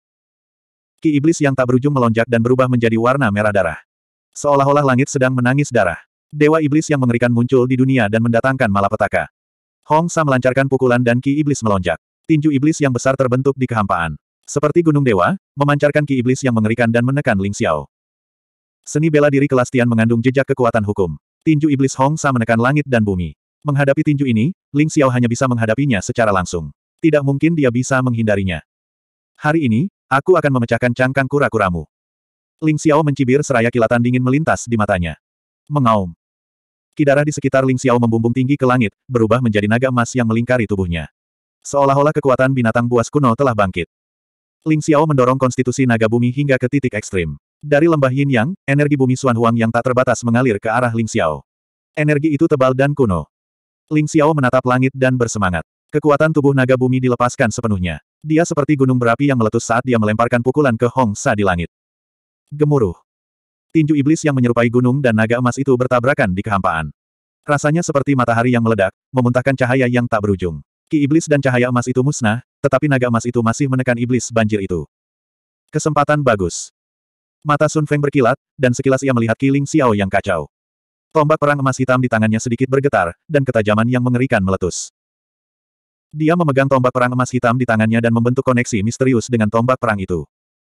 Ki iblis yang tak berujung melonjak dan berubah menjadi warna merah darah. Seolah-olah langit sedang menangis darah. Dewa iblis yang mengerikan muncul di dunia dan mendatangkan malapetaka. Hong Sa melancarkan pukulan dan ki iblis melonjak. Tinju iblis yang besar terbentuk di kehampaan. Seperti gunung dewa, memancarkan ki iblis yang mengerikan dan menekan Ling Xiao. Seni bela diri kelas Tian mengandung jejak kekuatan hukum. Tinju iblis Hong Sa menekan langit dan bumi. Menghadapi tinju ini, Ling Xiao hanya bisa menghadapinya secara langsung. Tidak mungkin dia bisa menghindarinya. Hari ini, aku akan memecahkan cangkang kura-kuramu. Ling Xiao mencibir seraya kilatan dingin melintas di matanya. Mengaum. Kidara di sekitar Ling Xiao membumbung tinggi ke langit, berubah menjadi naga emas yang melingkari tubuhnya. Seolah-olah kekuatan binatang buas kuno telah bangkit. Ling Xiao mendorong konstitusi naga bumi hingga ke titik ekstrim. Dari lembah Yin Yang, energi bumi Xuan Huang yang tak terbatas mengalir ke arah Ling Xiao. Energi itu tebal dan kuno. Ling Xiao menatap langit dan bersemangat. Kekuatan tubuh naga bumi dilepaskan sepenuhnya. Dia seperti gunung berapi yang meletus saat dia melemparkan pukulan ke Hong Sa di langit. Gemuruh tinju iblis yang menyerupai gunung dan naga emas itu bertabrakan di kehampaan. Rasanya seperti matahari yang meledak, memuntahkan cahaya yang tak berujung. Ki iblis dan cahaya emas itu musnah, tetapi naga emas itu masih menekan iblis banjir itu. Kesempatan bagus. Mata Sun Feng berkilat, dan sekilas ia melihat Kiling Xiao yang kacau. Tombak perang emas hitam di tangannya sedikit bergetar, dan ketajaman yang mengerikan meletus. Dia memegang tombak perang emas hitam di tangannya dan membentuk koneksi misterius dengan tombak perang itu.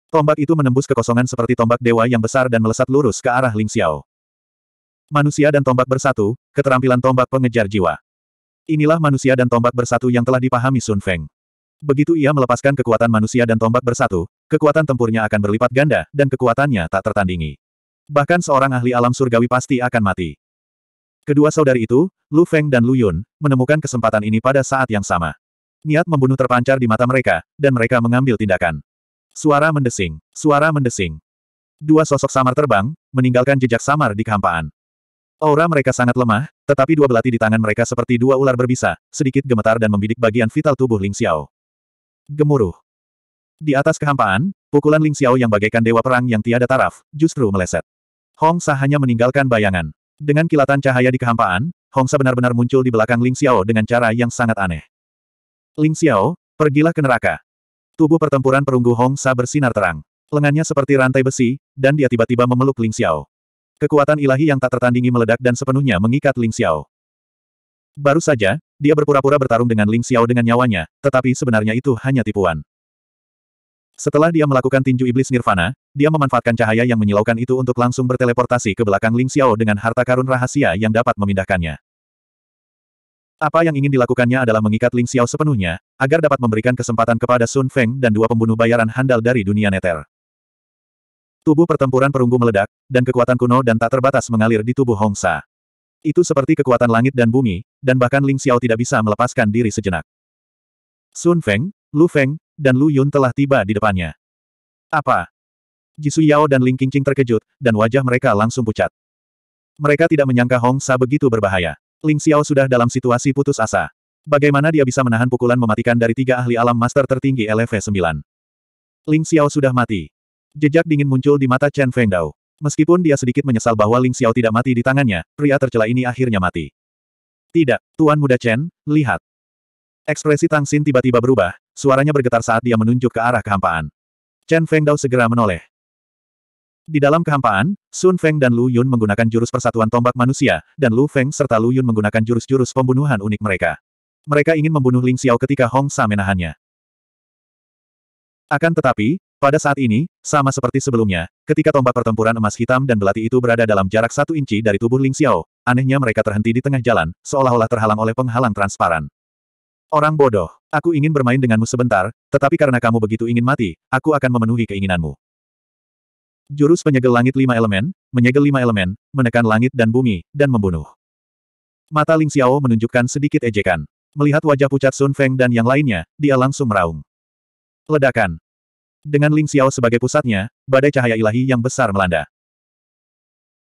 Tombak itu menembus kekosongan seperti tombak dewa yang besar dan melesat lurus ke arah Ling Xiao. Manusia dan tombak bersatu, keterampilan tombak pengejar jiwa. Inilah manusia dan tombak bersatu yang telah dipahami Sun Feng. Begitu ia melepaskan kekuatan manusia dan tombak bersatu, kekuatan tempurnya akan berlipat ganda, dan kekuatannya tak tertandingi. Bahkan seorang ahli alam surgawi pasti akan mati. Kedua saudari itu, Lu Feng dan Lu Yun, menemukan kesempatan ini pada saat yang sama. Niat membunuh terpancar di mata mereka, dan mereka mengambil tindakan. Suara mendesing. Suara mendesing. Dua sosok samar terbang, meninggalkan jejak samar di kehampaan. Aura mereka sangat lemah, tetapi dua belati di tangan mereka seperti dua ular berbisa, sedikit gemetar dan membidik bagian vital tubuh Ling Xiao. Gemuruh. Di atas kehampaan, pukulan Ling Xiao yang bagaikan dewa perang yang tiada taraf, justru meleset. Hong Sa hanya meninggalkan bayangan. Dengan kilatan cahaya di kehampaan, Hong Sa benar-benar muncul di belakang Ling Xiao dengan cara yang sangat aneh. Ling Xiao, pergilah ke neraka. Tubuh pertempuran perunggu Hong Sa bersinar terang. Lengannya seperti rantai besi, dan dia tiba-tiba memeluk Ling Xiao. Kekuatan ilahi yang tak tertandingi meledak dan sepenuhnya mengikat Ling Xiao. Baru saja, dia berpura-pura bertarung dengan Ling Xiao dengan nyawanya, tetapi sebenarnya itu hanya tipuan. Setelah dia melakukan tinju iblis nirvana, dia memanfaatkan cahaya yang menyilaukan itu untuk langsung berteleportasi ke belakang Ling Xiao dengan harta karun rahasia yang dapat memindahkannya. Apa yang ingin dilakukannya adalah mengikat Ling Xiao sepenuhnya, agar dapat memberikan kesempatan kepada Sun Feng dan dua pembunuh bayaran handal dari dunia neter. Tubuh pertempuran perunggu meledak, dan kekuatan kuno dan tak terbatas mengalir di tubuh Hong Sa. Itu seperti kekuatan langit dan bumi, dan bahkan Ling Xiao tidak bisa melepaskan diri sejenak. Sun Feng, Lu Feng, dan Lu Yun telah tiba di depannya. Apa? Jisu Yao dan Ling Qingqing terkejut, dan wajah mereka langsung pucat. Mereka tidak menyangka Hong Sa begitu berbahaya. Ling Xiao sudah dalam situasi putus asa. Bagaimana dia bisa menahan pukulan mematikan dari tiga ahli alam master tertinggi LV9? Ling Xiao sudah mati. Jejak dingin muncul di mata Chen Fengdao. Meskipun dia sedikit menyesal bahwa Ling Xiao tidak mati di tangannya, pria tercela ini akhirnya mati. Tidak, Tuan Muda Chen, lihat. Ekspresi Tang Xin tiba-tiba berubah, suaranya bergetar saat dia menunjuk ke arah kehampaan. Chen Fengdao segera menoleh. Di dalam kehampaan, Sun Feng dan Lu Yun menggunakan jurus persatuan tombak manusia, dan Lu Feng serta Lu Yun menggunakan jurus-jurus pembunuhan unik mereka. Mereka ingin membunuh Ling Xiao ketika Hong Sa menahannya. Akan tetapi, pada saat ini, sama seperti sebelumnya, ketika tombak pertempuran emas hitam dan belati itu berada dalam jarak satu inci dari tubuh Ling Xiao, anehnya mereka terhenti di tengah jalan, seolah-olah terhalang oleh penghalang transparan. Orang bodoh, aku ingin bermain denganmu sebentar, tetapi karena kamu begitu ingin mati, aku akan memenuhi keinginanmu. Jurus penyegel langit lima elemen, menyegel lima elemen, menekan langit dan bumi, dan membunuh. Mata Ling Xiao menunjukkan sedikit ejekan. Melihat wajah pucat Sun Feng dan yang lainnya, dia langsung meraung. Ledakan. Dengan Ling Xiao sebagai pusatnya, badai cahaya ilahi yang besar melanda.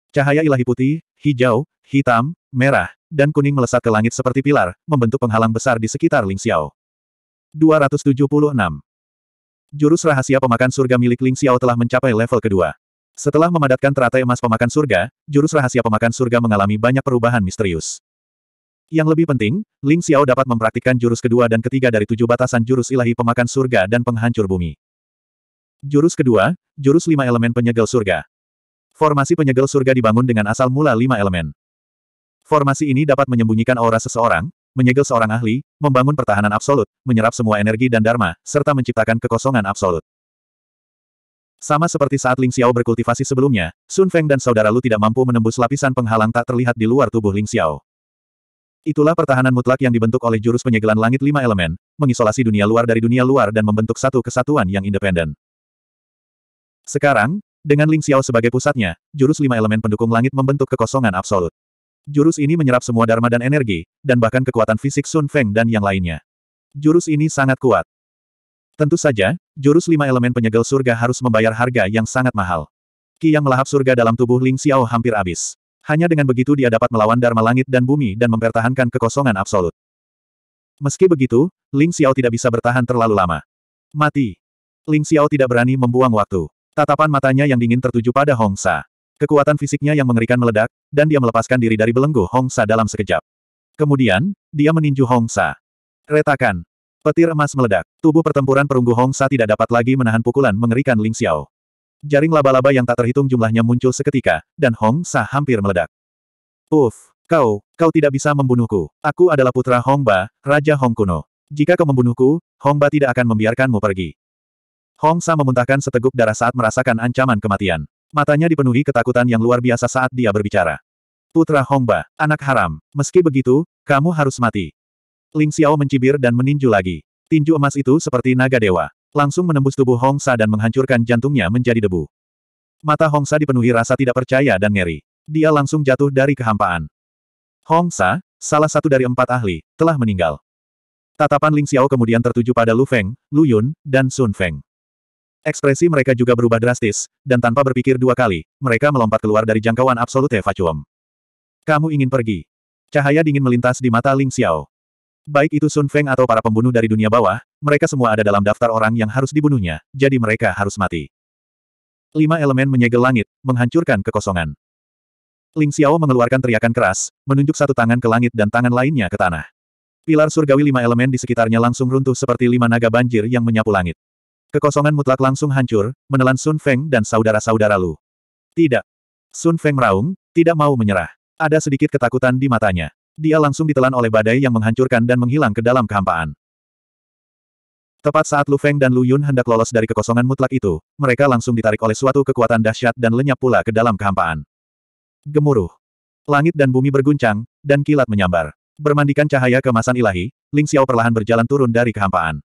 Cahaya ilahi putih, hijau, hitam, merah, dan kuning melesat ke langit seperti pilar, membentuk penghalang besar di sekitar Ling Xiao. 276 jurus rahasia pemakan surga milik Ling Xiao telah mencapai level kedua. Setelah memadatkan teratai emas pemakan surga, jurus rahasia pemakan surga mengalami banyak perubahan misterius. Yang lebih penting, Ling Xiao dapat mempraktikkan jurus kedua dan ketiga dari tujuh batasan jurus ilahi pemakan surga dan penghancur bumi. Jurus kedua, jurus lima elemen penyegel surga. Formasi penyegel surga dibangun dengan asal mula lima elemen. Formasi ini dapat menyembunyikan aura seseorang, menyegel seorang ahli, membangun pertahanan absolut, menyerap semua energi dan dharma, serta menciptakan kekosongan absolut. Sama seperti saat Ling Xiao berkultivasi sebelumnya, Sun Feng dan saudara Lu tidak mampu menembus lapisan penghalang tak terlihat di luar tubuh Ling Xiao. Itulah pertahanan mutlak yang dibentuk oleh jurus penyegelan langit lima elemen, mengisolasi dunia luar dari dunia luar dan membentuk satu kesatuan yang independen. Sekarang, dengan Ling Xiao sebagai pusatnya, jurus lima elemen pendukung langit membentuk kekosongan absolut. Jurus ini menyerap semua dharma dan energi, dan bahkan kekuatan fisik Sun Feng dan yang lainnya. Jurus ini sangat kuat. Tentu saja, jurus lima elemen penyegel surga harus membayar harga yang sangat mahal. Ki yang melahap surga dalam tubuh Ling Xiao hampir habis. Hanya dengan begitu dia dapat melawan dharma langit dan bumi dan mempertahankan kekosongan absolut. Meski begitu, Ling Xiao tidak bisa bertahan terlalu lama. Mati. Ling Xiao tidak berani membuang waktu. Tatapan matanya yang dingin tertuju pada Hong Sa. Kekuatan fisiknya yang mengerikan meledak, dan dia melepaskan diri dari belenggu Hong Sa dalam sekejap. Kemudian, dia meninju Hong Sa. Retakan. Petir emas meledak. Tubuh pertempuran perunggu Hong Sa tidak dapat lagi menahan pukulan mengerikan Ling Xiao. Jaring laba-laba yang tak terhitung jumlahnya muncul seketika, dan Hong Sa hampir meledak. Uf, kau, kau tidak bisa membunuhku. Aku adalah putra Hong Ba, Raja Hong kuno. Jika kau membunuhku, Hong Ba tidak akan membiarkanmu pergi. Hong Sa memuntahkan seteguk darah saat merasakan ancaman kematian. Matanya dipenuhi ketakutan yang luar biasa saat dia berbicara. Putra Hongba, anak haram, meski begitu, kamu harus mati. Ling Xiao mencibir dan meninju lagi. Tinju emas itu seperti naga dewa. Langsung menembus tubuh Hong Sa dan menghancurkan jantungnya menjadi debu. Mata Hong Sa dipenuhi rasa tidak percaya dan ngeri. Dia langsung jatuh dari kehampaan. Hong Sa, salah satu dari empat ahli, telah meninggal. Tatapan Ling Xiao kemudian tertuju pada Lu Feng, Lu Yun, dan Sun Feng. Ekspresi mereka juga berubah drastis, dan tanpa berpikir dua kali, mereka melompat keluar dari jangkauan absolute vacuum. Kamu ingin pergi. Cahaya dingin melintas di mata Ling Xiao. Baik itu Sun Feng atau para pembunuh dari dunia bawah, mereka semua ada dalam daftar orang yang harus dibunuhnya, jadi mereka harus mati. Lima elemen menyegel langit, menghancurkan kekosongan. Ling Xiao mengeluarkan teriakan keras, menunjuk satu tangan ke langit dan tangan lainnya ke tanah. Pilar surgawi lima elemen di sekitarnya langsung runtuh seperti lima naga banjir yang menyapu langit. Kekosongan mutlak langsung hancur, menelan Sun Feng dan saudara-saudara Lu. Tidak. Sun Feng meraung, tidak mau menyerah. Ada sedikit ketakutan di matanya. Dia langsung ditelan oleh badai yang menghancurkan dan menghilang ke dalam kehampaan. Tepat saat Lu Feng dan Lu Yun hendak lolos dari kekosongan mutlak itu, mereka langsung ditarik oleh suatu kekuatan dahsyat dan lenyap pula ke dalam kehampaan. Gemuruh. Langit dan bumi berguncang, dan kilat menyambar. Bermandikan cahaya kemasan ilahi, Ling Xiao perlahan berjalan turun dari kehampaan.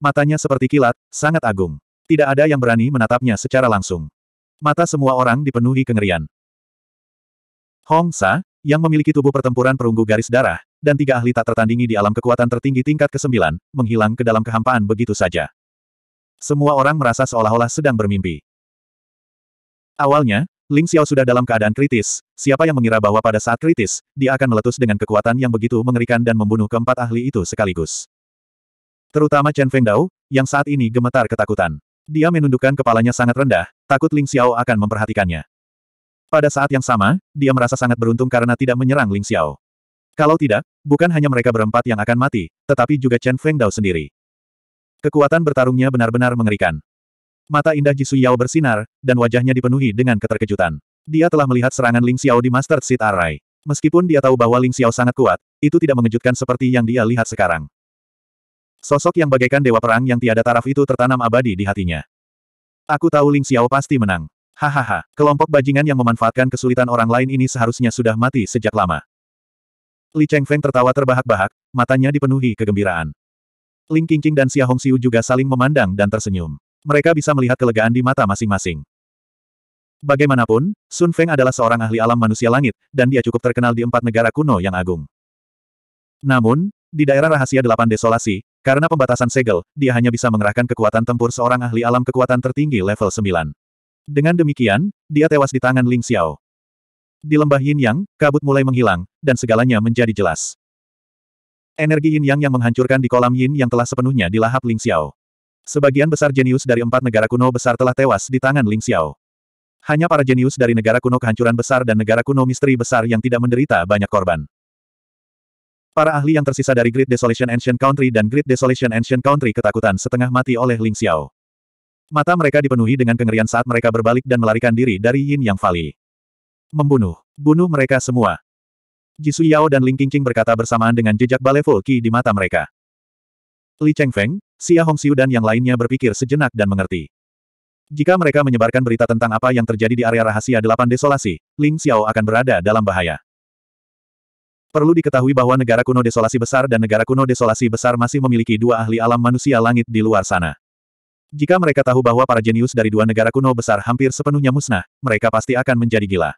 Matanya seperti kilat, sangat agung. Tidak ada yang berani menatapnya secara langsung. Mata semua orang dipenuhi kengerian. Hong Sa, yang memiliki tubuh pertempuran perunggu garis darah, dan tiga ahli tak tertandingi di alam kekuatan tertinggi tingkat ke-9, menghilang ke dalam kehampaan begitu saja. Semua orang merasa seolah-olah sedang bermimpi. Awalnya, Ling Xiao sudah dalam keadaan kritis, siapa yang mengira bahwa pada saat kritis, dia akan meletus dengan kekuatan yang begitu mengerikan dan membunuh keempat ahli itu sekaligus. Terutama Chen Feng Dao, yang saat ini gemetar ketakutan. Dia menundukkan kepalanya sangat rendah, takut Ling Xiao akan memperhatikannya. Pada saat yang sama, dia merasa sangat beruntung karena tidak menyerang Ling Xiao. Kalau tidak, bukan hanya mereka berempat yang akan mati, tetapi juga Chen Feng Dao sendiri. Kekuatan bertarungnya benar-benar mengerikan. Mata indah Ji Yao bersinar, dan wajahnya dipenuhi dengan keterkejutan. Dia telah melihat serangan Ling Xiao di Master Seed Array. Meskipun dia tahu bahwa Ling Xiao sangat kuat, itu tidak mengejutkan seperti yang dia lihat sekarang. Sosok yang bagaikan dewa perang yang tiada taraf itu tertanam abadi di hatinya. Aku tahu Ling Xiao pasti menang. Hahaha, kelompok bajingan yang memanfaatkan kesulitan orang lain ini seharusnya sudah mati sejak lama. Li Chengfeng tertawa terbahak-bahak, matanya dipenuhi kegembiraan. Ling Qingqing dan Xia Hongxiu juga saling memandang dan tersenyum. Mereka bisa melihat kelegaan di mata masing-masing. Bagaimanapun, Sun Feng adalah seorang ahli alam manusia langit, dan dia cukup terkenal di empat negara kuno yang agung. Namun, di daerah rahasia delapan desolasi, karena pembatasan segel, dia hanya bisa mengerahkan kekuatan tempur seorang ahli alam kekuatan tertinggi level 9. Dengan demikian, dia tewas di tangan Ling Xiao. Di lembah yin yang, kabut mulai menghilang, dan segalanya menjadi jelas. Energi yin yang yang menghancurkan di kolam yin yang telah sepenuhnya dilahap Ling Xiao. Sebagian besar jenius dari empat negara kuno besar telah tewas di tangan Ling Xiao. Hanya para jenius dari negara kuno kehancuran besar dan negara kuno misteri besar yang tidak menderita banyak korban. Para ahli yang tersisa dari Great Desolation Ancient Country dan Great Desolation Ancient Country ketakutan setengah mati oleh Ling Xiao. Mata mereka dipenuhi dengan kengerian saat mereka berbalik dan melarikan diri dari Yin Yang Valley. Membunuh. Bunuh mereka semua. Su Yao dan Ling Qingqing berkata bersamaan dengan jejak Baleful Qi di mata mereka. Li Feng, Xia Hongxiu dan yang lainnya berpikir sejenak dan mengerti. Jika mereka menyebarkan berita tentang apa yang terjadi di area rahasia delapan desolasi, Ling Xiao akan berada dalam bahaya. Perlu diketahui bahwa negara kuno desolasi besar dan negara kuno desolasi besar masih memiliki dua ahli alam manusia langit di luar sana. Jika mereka tahu bahwa para jenius dari dua negara kuno besar hampir sepenuhnya musnah, mereka pasti akan menjadi gila.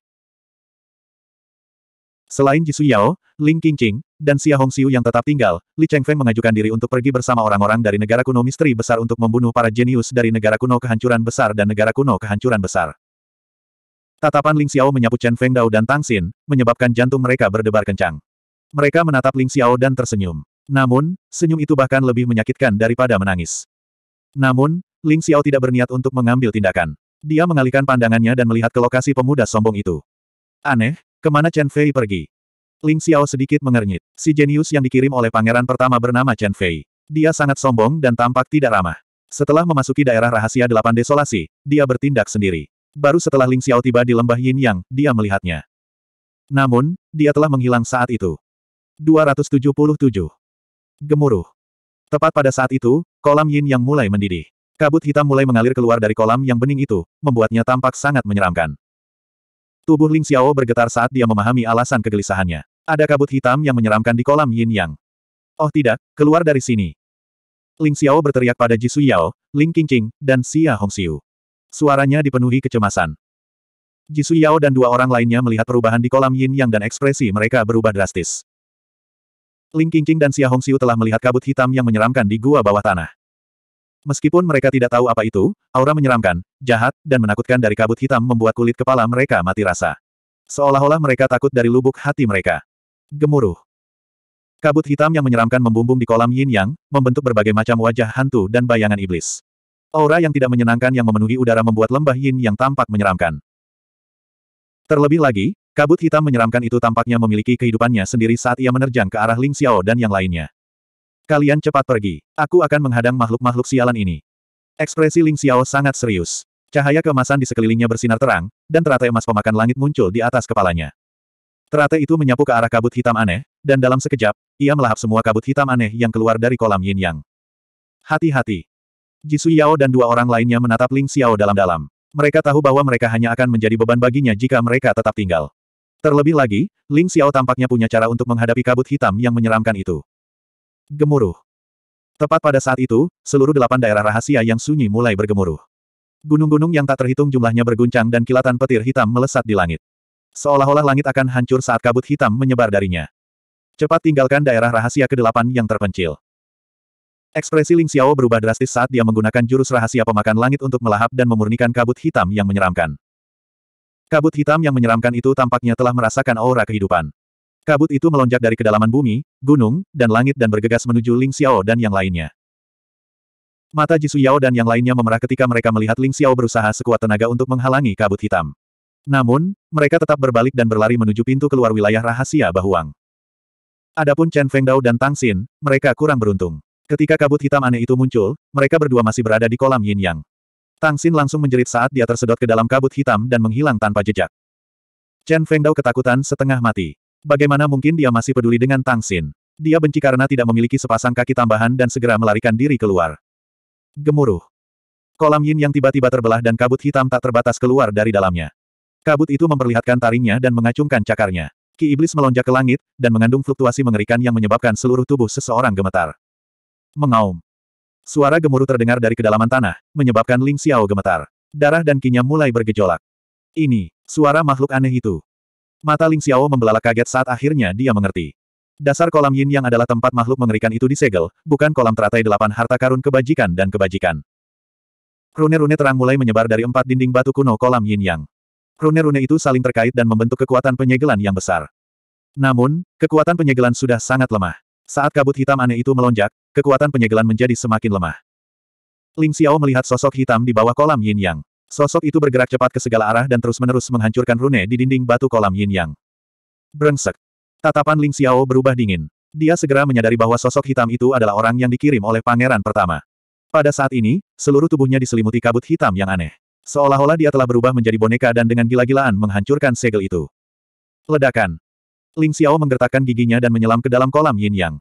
Selain Jisu Yao, Ling Qingqing, dan Xia Hongxiu yang tetap tinggal, Li Chengfeng mengajukan diri untuk pergi bersama orang-orang dari negara kuno misteri besar untuk membunuh para jenius dari negara kuno kehancuran besar dan negara kuno kehancuran besar. Tatapan Ling Xiao menyapu Chen Feng Dao dan Tang Xin, menyebabkan jantung mereka berdebar kencang. Mereka menatap Ling Xiao dan tersenyum. Namun, senyum itu bahkan lebih menyakitkan daripada menangis. Namun, Ling Xiao tidak berniat untuk mengambil tindakan. Dia mengalihkan pandangannya dan melihat ke lokasi pemuda sombong itu. Aneh, kemana Chen Fei pergi? Ling Xiao sedikit mengernyit. Si jenius yang dikirim oleh pangeran pertama bernama Chen Fei. Dia sangat sombong dan tampak tidak ramah. Setelah memasuki daerah rahasia delapan desolasi, dia bertindak sendiri. Baru setelah Ling Xiao tiba di lembah Yin Yang, dia melihatnya. Namun, dia telah menghilang saat itu. 277. Gemuruh. Tepat pada saat itu, kolam Yin Yang mulai mendidih. Kabut hitam mulai mengalir keluar dari kolam yang bening itu, membuatnya tampak sangat menyeramkan. Tubuh Ling Xiao bergetar saat dia memahami alasan kegelisahannya. Ada kabut hitam yang menyeramkan di kolam Yin Yang. Oh tidak, keluar dari sini. Ling Xiao berteriak pada Ji Suyao, Ling Qingqing, dan Xia Hongxiu. Suaranya dipenuhi kecemasan. Jisu Yao dan dua orang lainnya melihat perubahan di kolam yin yang dan ekspresi mereka berubah drastis. Ling Qingqing dan Xia Hongxiu telah melihat kabut hitam yang menyeramkan di gua bawah tanah. Meskipun mereka tidak tahu apa itu, aura menyeramkan, jahat, dan menakutkan dari kabut hitam membuat kulit kepala mereka mati rasa. Seolah-olah mereka takut dari lubuk hati mereka. Gemuruh. Kabut hitam yang menyeramkan membumbung di kolam yin yang, membentuk berbagai macam wajah hantu dan bayangan iblis. Aura yang tidak menyenangkan yang memenuhi udara membuat lembah yin yang tampak menyeramkan. Terlebih lagi, kabut hitam menyeramkan itu tampaknya memiliki kehidupannya sendiri saat ia menerjang ke arah Ling Xiao dan yang lainnya. Kalian cepat pergi. Aku akan menghadang makhluk-makhluk sialan ini. Ekspresi Ling Xiao sangat serius. Cahaya keemasan di sekelilingnya bersinar terang, dan teratai emas pemakan langit muncul di atas kepalanya. Teratai itu menyapu ke arah kabut hitam aneh, dan dalam sekejap, ia melahap semua kabut hitam aneh yang keluar dari kolam yin yang. Hati-hati. Jisu Yao dan dua orang lainnya menatap Ling Xiao dalam-dalam. Mereka tahu bahwa mereka hanya akan menjadi beban baginya jika mereka tetap tinggal. Terlebih lagi, Ling Xiao tampaknya punya cara untuk menghadapi kabut hitam yang menyeramkan itu. Gemuruh. Tepat pada saat itu, seluruh delapan daerah rahasia yang sunyi mulai bergemuruh. Gunung-gunung yang tak terhitung jumlahnya berguncang dan kilatan petir hitam melesat di langit. Seolah-olah langit akan hancur saat kabut hitam menyebar darinya. Cepat tinggalkan daerah rahasia ke-8 yang terpencil. Ekspresi Ling Xiao berubah drastis saat dia menggunakan jurus rahasia pemakan langit untuk melahap dan memurnikan kabut hitam yang menyeramkan. Kabut hitam yang menyeramkan itu tampaknya telah merasakan aura kehidupan. Kabut itu melonjak dari kedalaman bumi, gunung, dan langit dan bergegas menuju Ling Xiao dan yang lainnya. Mata Jisu Yao dan yang lainnya memerah ketika mereka melihat Ling Xiao berusaha sekuat tenaga untuk menghalangi kabut hitam. Namun, mereka tetap berbalik dan berlari menuju pintu keluar wilayah rahasia Bahuang. Adapun Chen Feng Dao dan Tang Xin, mereka kurang beruntung. Ketika kabut hitam aneh itu muncul, mereka berdua masih berada di kolam yin yang. Tang Xin langsung menjerit saat dia tersedot ke dalam kabut hitam dan menghilang tanpa jejak. Chen Fengdao ketakutan setengah mati. Bagaimana mungkin dia masih peduli dengan Tang Xin? Dia benci karena tidak memiliki sepasang kaki tambahan dan segera melarikan diri keluar. Gemuruh. Kolam yin yang tiba-tiba terbelah dan kabut hitam tak terbatas keluar dari dalamnya. Kabut itu memperlihatkan taringnya dan mengacungkan cakarnya. Ki Iblis melonjak ke langit, dan mengandung fluktuasi mengerikan yang menyebabkan seluruh tubuh seseorang gemetar. Mengaum. Suara gemuruh terdengar dari kedalaman tanah, menyebabkan Ling Xiao gemetar. Darah dan kinya mulai bergejolak. Ini, suara makhluk aneh itu. Mata Ling Xiao membelalak kaget saat akhirnya dia mengerti. Dasar kolam yin yang adalah tempat makhluk mengerikan itu disegel, bukan kolam teratai delapan harta karun kebajikan dan kebajikan. Rune-rune terang mulai menyebar dari empat dinding batu kuno kolam yin yang. Rune-rune itu saling terkait dan membentuk kekuatan penyegelan yang besar. Namun, kekuatan penyegelan sudah sangat lemah. Saat kabut hitam aneh itu melonjak, kekuatan penyegelan menjadi semakin lemah. Ling Xiao melihat sosok hitam di bawah kolam yin yang. Sosok itu bergerak cepat ke segala arah dan terus-menerus menghancurkan rune di dinding batu kolam yin yang. Brengsek. Tatapan Ling Xiao berubah dingin. Dia segera menyadari bahwa sosok hitam itu adalah orang yang dikirim oleh pangeran pertama. Pada saat ini, seluruh tubuhnya diselimuti kabut hitam yang aneh. Seolah-olah dia telah berubah menjadi boneka dan dengan gila-gilaan menghancurkan segel itu. Ledakan. Ling Xiao menggertakkan giginya dan menyelam ke dalam kolam yin yang.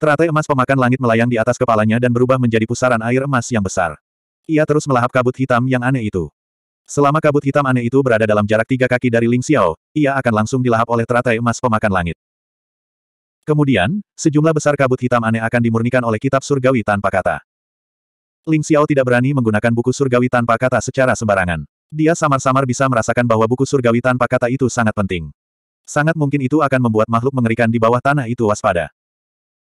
Teratai emas pemakan langit melayang di atas kepalanya dan berubah menjadi pusaran air emas yang besar. Ia terus melahap kabut hitam yang aneh itu. Selama kabut hitam aneh itu berada dalam jarak tiga kaki dari Ling Xiao, ia akan langsung dilahap oleh teratai emas pemakan langit. Kemudian, sejumlah besar kabut hitam aneh akan dimurnikan oleh kitab surgawi tanpa kata. Ling Xiao tidak berani menggunakan buku surgawi tanpa kata secara sembarangan. Dia samar-samar bisa merasakan bahwa buku surgawi tanpa kata itu sangat penting. Sangat mungkin itu akan membuat makhluk mengerikan di bawah tanah itu waspada.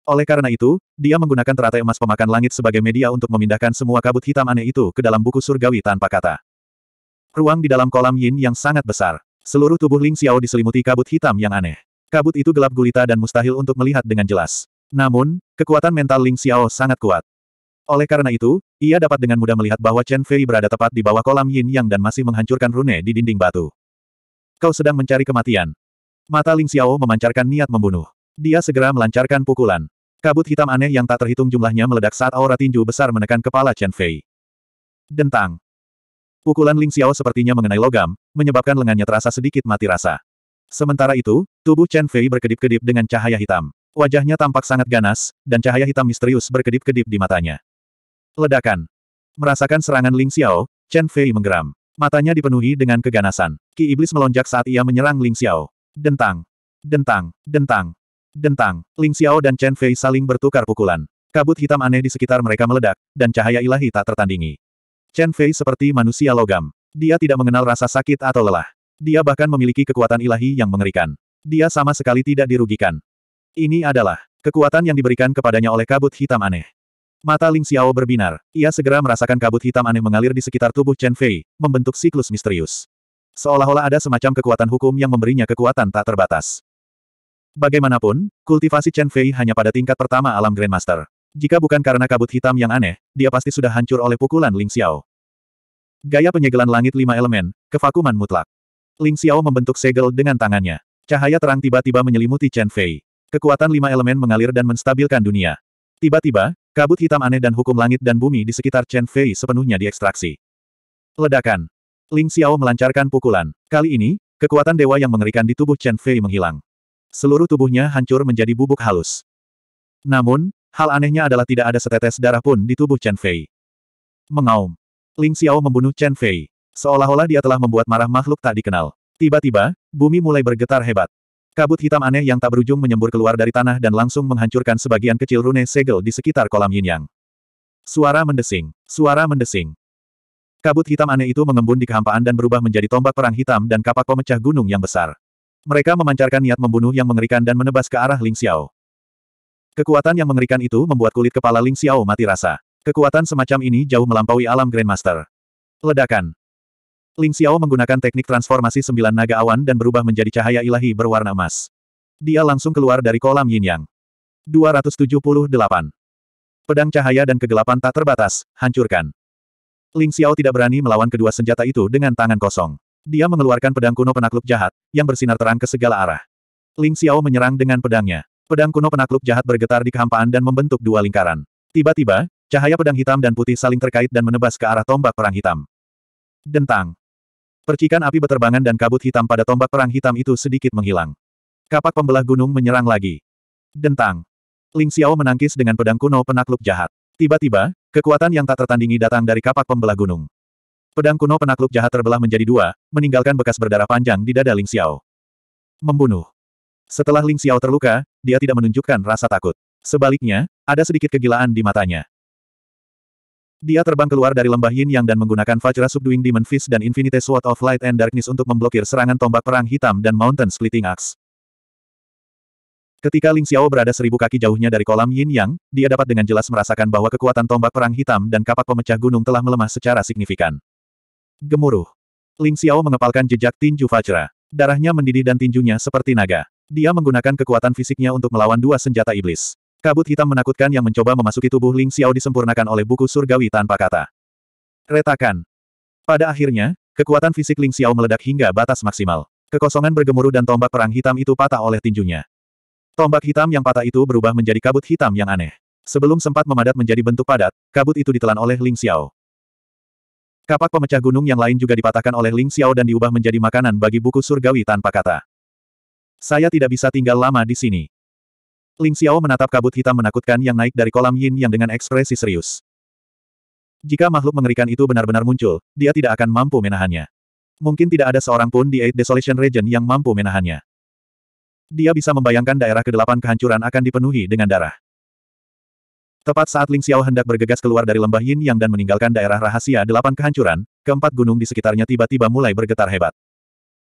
Oleh karena itu, dia menggunakan teratai emas pemakan langit sebagai media untuk memindahkan semua kabut hitam aneh itu ke dalam buku surgawi tanpa kata. Ruang di dalam kolam yin yang sangat besar. Seluruh tubuh Ling Xiao diselimuti kabut hitam yang aneh. Kabut itu gelap gulita dan mustahil untuk melihat dengan jelas. Namun, kekuatan mental Ling Xiao sangat kuat. Oleh karena itu, ia dapat dengan mudah melihat bahwa Chen Fei berada tepat di bawah kolam yin yang dan masih menghancurkan rune di dinding batu. Kau sedang mencari kematian. Mata Ling Xiao memancarkan niat membunuh. Dia segera melancarkan pukulan. Kabut hitam aneh yang tak terhitung jumlahnya meledak saat aura tinju besar menekan kepala Chen Fei. Dentang. Pukulan Ling Xiao sepertinya mengenai logam, menyebabkan lengannya terasa sedikit mati rasa. Sementara itu, tubuh Chen Fei berkedip-kedip dengan cahaya hitam. Wajahnya tampak sangat ganas, dan cahaya hitam misterius berkedip-kedip di matanya. Ledakan. Merasakan serangan Ling Xiao, Chen Fei menggeram. Matanya dipenuhi dengan keganasan. Ki Iblis melonjak saat ia menyerang Ling Xiao. Dentang. Dentang. Dentang. Dentang. Ling Xiao dan Chen Fei saling bertukar pukulan. Kabut hitam aneh di sekitar mereka meledak, dan cahaya ilahi tak tertandingi. Chen Fei seperti manusia logam. Dia tidak mengenal rasa sakit atau lelah. Dia bahkan memiliki kekuatan ilahi yang mengerikan. Dia sama sekali tidak dirugikan. Ini adalah kekuatan yang diberikan kepadanya oleh kabut hitam aneh. Mata Ling Xiao berbinar. Ia segera merasakan kabut hitam aneh mengalir di sekitar tubuh Chen Fei, membentuk siklus misterius. Seolah-olah ada semacam kekuatan hukum yang memberinya kekuatan tak terbatas. Bagaimanapun, kultivasi Chen Fei hanya pada tingkat pertama alam Grandmaster. Jika bukan karena kabut hitam yang aneh, dia pasti sudah hancur oleh pukulan Ling Xiao. Gaya penyegelan langit lima elemen, kevakuman mutlak. Ling Xiao membentuk segel dengan tangannya. Cahaya terang tiba-tiba menyelimuti Chen Fei. Kekuatan lima elemen mengalir dan menstabilkan dunia. Tiba-tiba, kabut hitam aneh dan hukum langit dan bumi di sekitar Chen Fei sepenuhnya diekstraksi. Ledakan. Ling Xiao melancarkan pukulan. Kali ini, kekuatan dewa yang mengerikan di tubuh Chen Fei menghilang. Seluruh tubuhnya hancur menjadi bubuk halus. Namun, hal anehnya adalah tidak ada setetes darah pun di tubuh Chen Fei. Mengaum. Ling Xiao membunuh Chen Fei. Seolah-olah dia telah membuat marah makhluk tak dikenal. Tiba-tiba, bumi mulai bergetar hebat. Kabut hitam aneh yang tak berujung menyembur keluar dari tanah dan langsung menghancurkan sebagian kecil rune segel di sekitar kolam yin yang. Suara mendesing. Suara mendesing. Kabut hitam aneh itu mengembun di kehampaan dan berubah menjadi tombak perang hitam dan kapak pemecah gunung yang besar. Mereka memancarkan niat membunuh yang mengerikan dan menebas ke arah Ling Xiao. Kekuatan yang mengerikan itu membuat kulit kepala Ling Xiao mati rasa. Kekuatan semacam ini jauh melampaui alam Grandmaster. Ledakan. Ling Xiao menggunakan teknik transformasi sembilan naga awan dan berubah menjadi cahaya ilahi berwarna emas. Dia langsung keluar dari kolam yin yang. 278. Pedang cahaya dan kegelapan tak terbatas, hancurkan. Ling Xiao tidak berani melawan kedua senjata itu dengan tangan kosong. Dia mengeluarkan pedang kuno penakluk jahat, yang bersinar terang ke segala arah. Ling Xiao menyerang dengan pedangnya. Pedang kuno penakluk jahat bergetar di kehampaan dan membentuk dua lingkaran. Tiba-tiba, cahaya pedang hitam dan putih saling terkait dan menebas ke arah tombak perang hitam. Dentang. Percikan api beterbangan dan kabut hitam pada tombak perang hitam itu sedikit menghilang. Kapak pembelah gunung menyerang lagi. Dentang. Ling Xiao menangkis dengan pedang kuno penakluk jahat. Tiba-tiba, Kekuatan yang tak tertandingi datang dari kapak pembelah gunung. Pedang kuno penakluk jahat terbelah menjadi dua, meninggalkan bekas berdarah panjang di dada Ling Xiao. Membunuh. Setelah Ling Xiao terluka, dia tidak menunjukkan rasa takut. Sebaliknya, ada sedikit kegilaan di matanya. Dia terbang keluar dari lembah Yin Yang dan menggunakan Vajra Subduing Demon Fist dan Infinite Sword of Light and Darkness untuk memblokir serangan tombak perang hitam dan Mountain Splitting Axe. Ketika Ling Xiao berada seribu kaki jauhnya dari kolam Yin Yang, dia dapat dengan jelas merasakan bahwa kekuatan tombak perang hitam dan kapak pemecah gunung telah melemah secara signifikan. Gemuruh. Ling Xiao mengepalkan jejak tinju Fajra. Darahnya mendidih dan tinjunya seperti naga. Dia menggunakan kekuatan fisiknya untuk melawan dua senjata iblis. Kabut hitam menakutkan yang mencoba memasuki tubuh Ling Xiao disempurnakan oleh buku surgawi tanpa kata. Retakan. Pada akhirnya, kekuatan fisik Ling Xiao meledak hingga batas maksimal. Kekosongan bergemuruh dan tombak perang hitam itu patah oleh tinjunya. Tombak hitam yang patah itu berubah menjadi kabut hitam yang aneh. Sebelum sempat memadat menjadi bentuk padat, kabut itu ditelan oleh Ling Xiao. Kapak pemecah gunung yang lain juga dipatahkan oleh Ling Xiao dan diubah menjadi makanan bagi buku surgawi tanpa kata. Saya tidak bisa tinggal lama di sini. Ling Xiao menatap kabut hitam menakutkan yang naik dari kolam yin yang dengan ekspresi serius. Jika makhluk mengerikan itu benar-benar muncul, dia tidak akan mampu menahannya. Mungkin tidak ada seorang pun di Eight Desolation Region yang mampu menahannya dia bisa membayangkan daerah kedelapan kehancuran akan dipenuhi dengan darah. Tepat saat Ling Xiao hendak bergegas keluar dari lembah Yin Yang dan meninggalkan daerah rahasia delapan kehancuran, keempat gunung di sekitarnya tiba-tiba mulai bergetar hebat.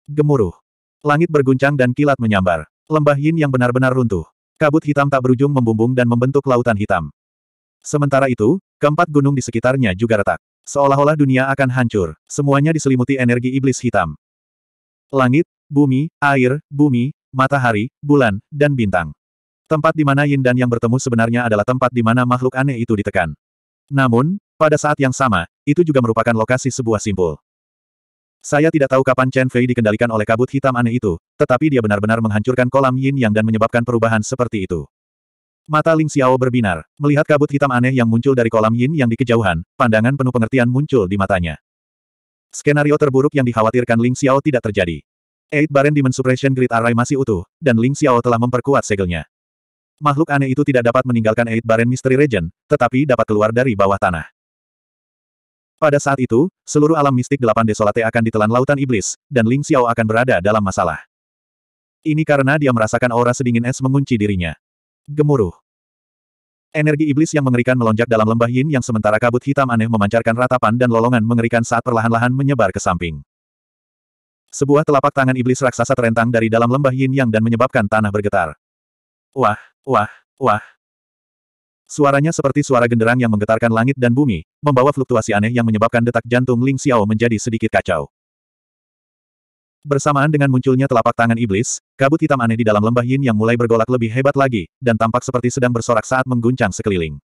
Gemuruh. Langit berguncang dan kilat menyambar. Lembah Yin Yang benar-benar runtuh. Kabut hitam tak berujung membumbung dan membentuk lautan hitam. Sementara itu, keempat gunung di sekitarnya juga retak. Seolah-olah dunia akan hancur, semuanya diselimuti energi iblis hitam. Langit, bumi, air, bumi, matahari, bulan, dan bintang. Tempat di mana yin dan yang bertemu sebenarnya adalah tempat di mana makhluk aneh itu ditekan. Namun, pada saat yang sama, itu juga merupakan lokasi sebuah simpul. Saya tidak tahu kapan Chen Fei dikendalikan oleh kabut hitam aneh itu, tetapi dia benar-benar menghancurkan kolam yin yang dan menyebabkan perubahan seperti itu. Mata Ling Xiao berbinar, melihat kabut hitam aneh yang muncul dari kolam yin yang di kejauhan, pandangan penuh pengertian muncul di matanya. Skenario terburuk yang dikhawatirkan Ling Xiao tidak terjadi. Eight Baren Demon Suppression Grid Array masih utuh, dan Ling Xiao telah memperkuat segelnya. Makhluk aneh itu tidak dapat meninggalkan Eight Baren Mystery Region, tetapi dapat keluar dari bawah tanah. Pada saat itu, seluruh alam mistik delapan desolate akan ditelan lautan iblis, dan Ling Xiao akan berada dalam masalah. Ini karena dia merasakan aura sedingin es mengunci dirinya. Gemuruh. Energi iblis yang mengerikan melonjak dalam lembah yin yang sementara kabut hitam aneh memancarkan ratapan dan lolongan mengerikan saat perlahan-lahan menyebar ke samping. Sebuah telapak tangan iblis raksasa terentang dari dalam lembah yin yang dan menyebabkan tanah bergetar. Wah, wah, wah. Suaranya seperti suara genderang yang menggetarkan langit dan bumi, membawa fluktuasi aneh yang menyebabkan detak jantung Ling Xiao menjadi sedikit kacau. Bersamaan dengan munculnya telapak tangan iblis, kabut hitam aneh di dalam lembah yin yang mulai bergolak lebih hebat lagi, dan tampak seperti sedang bersorak saat mengguncang sekeliling.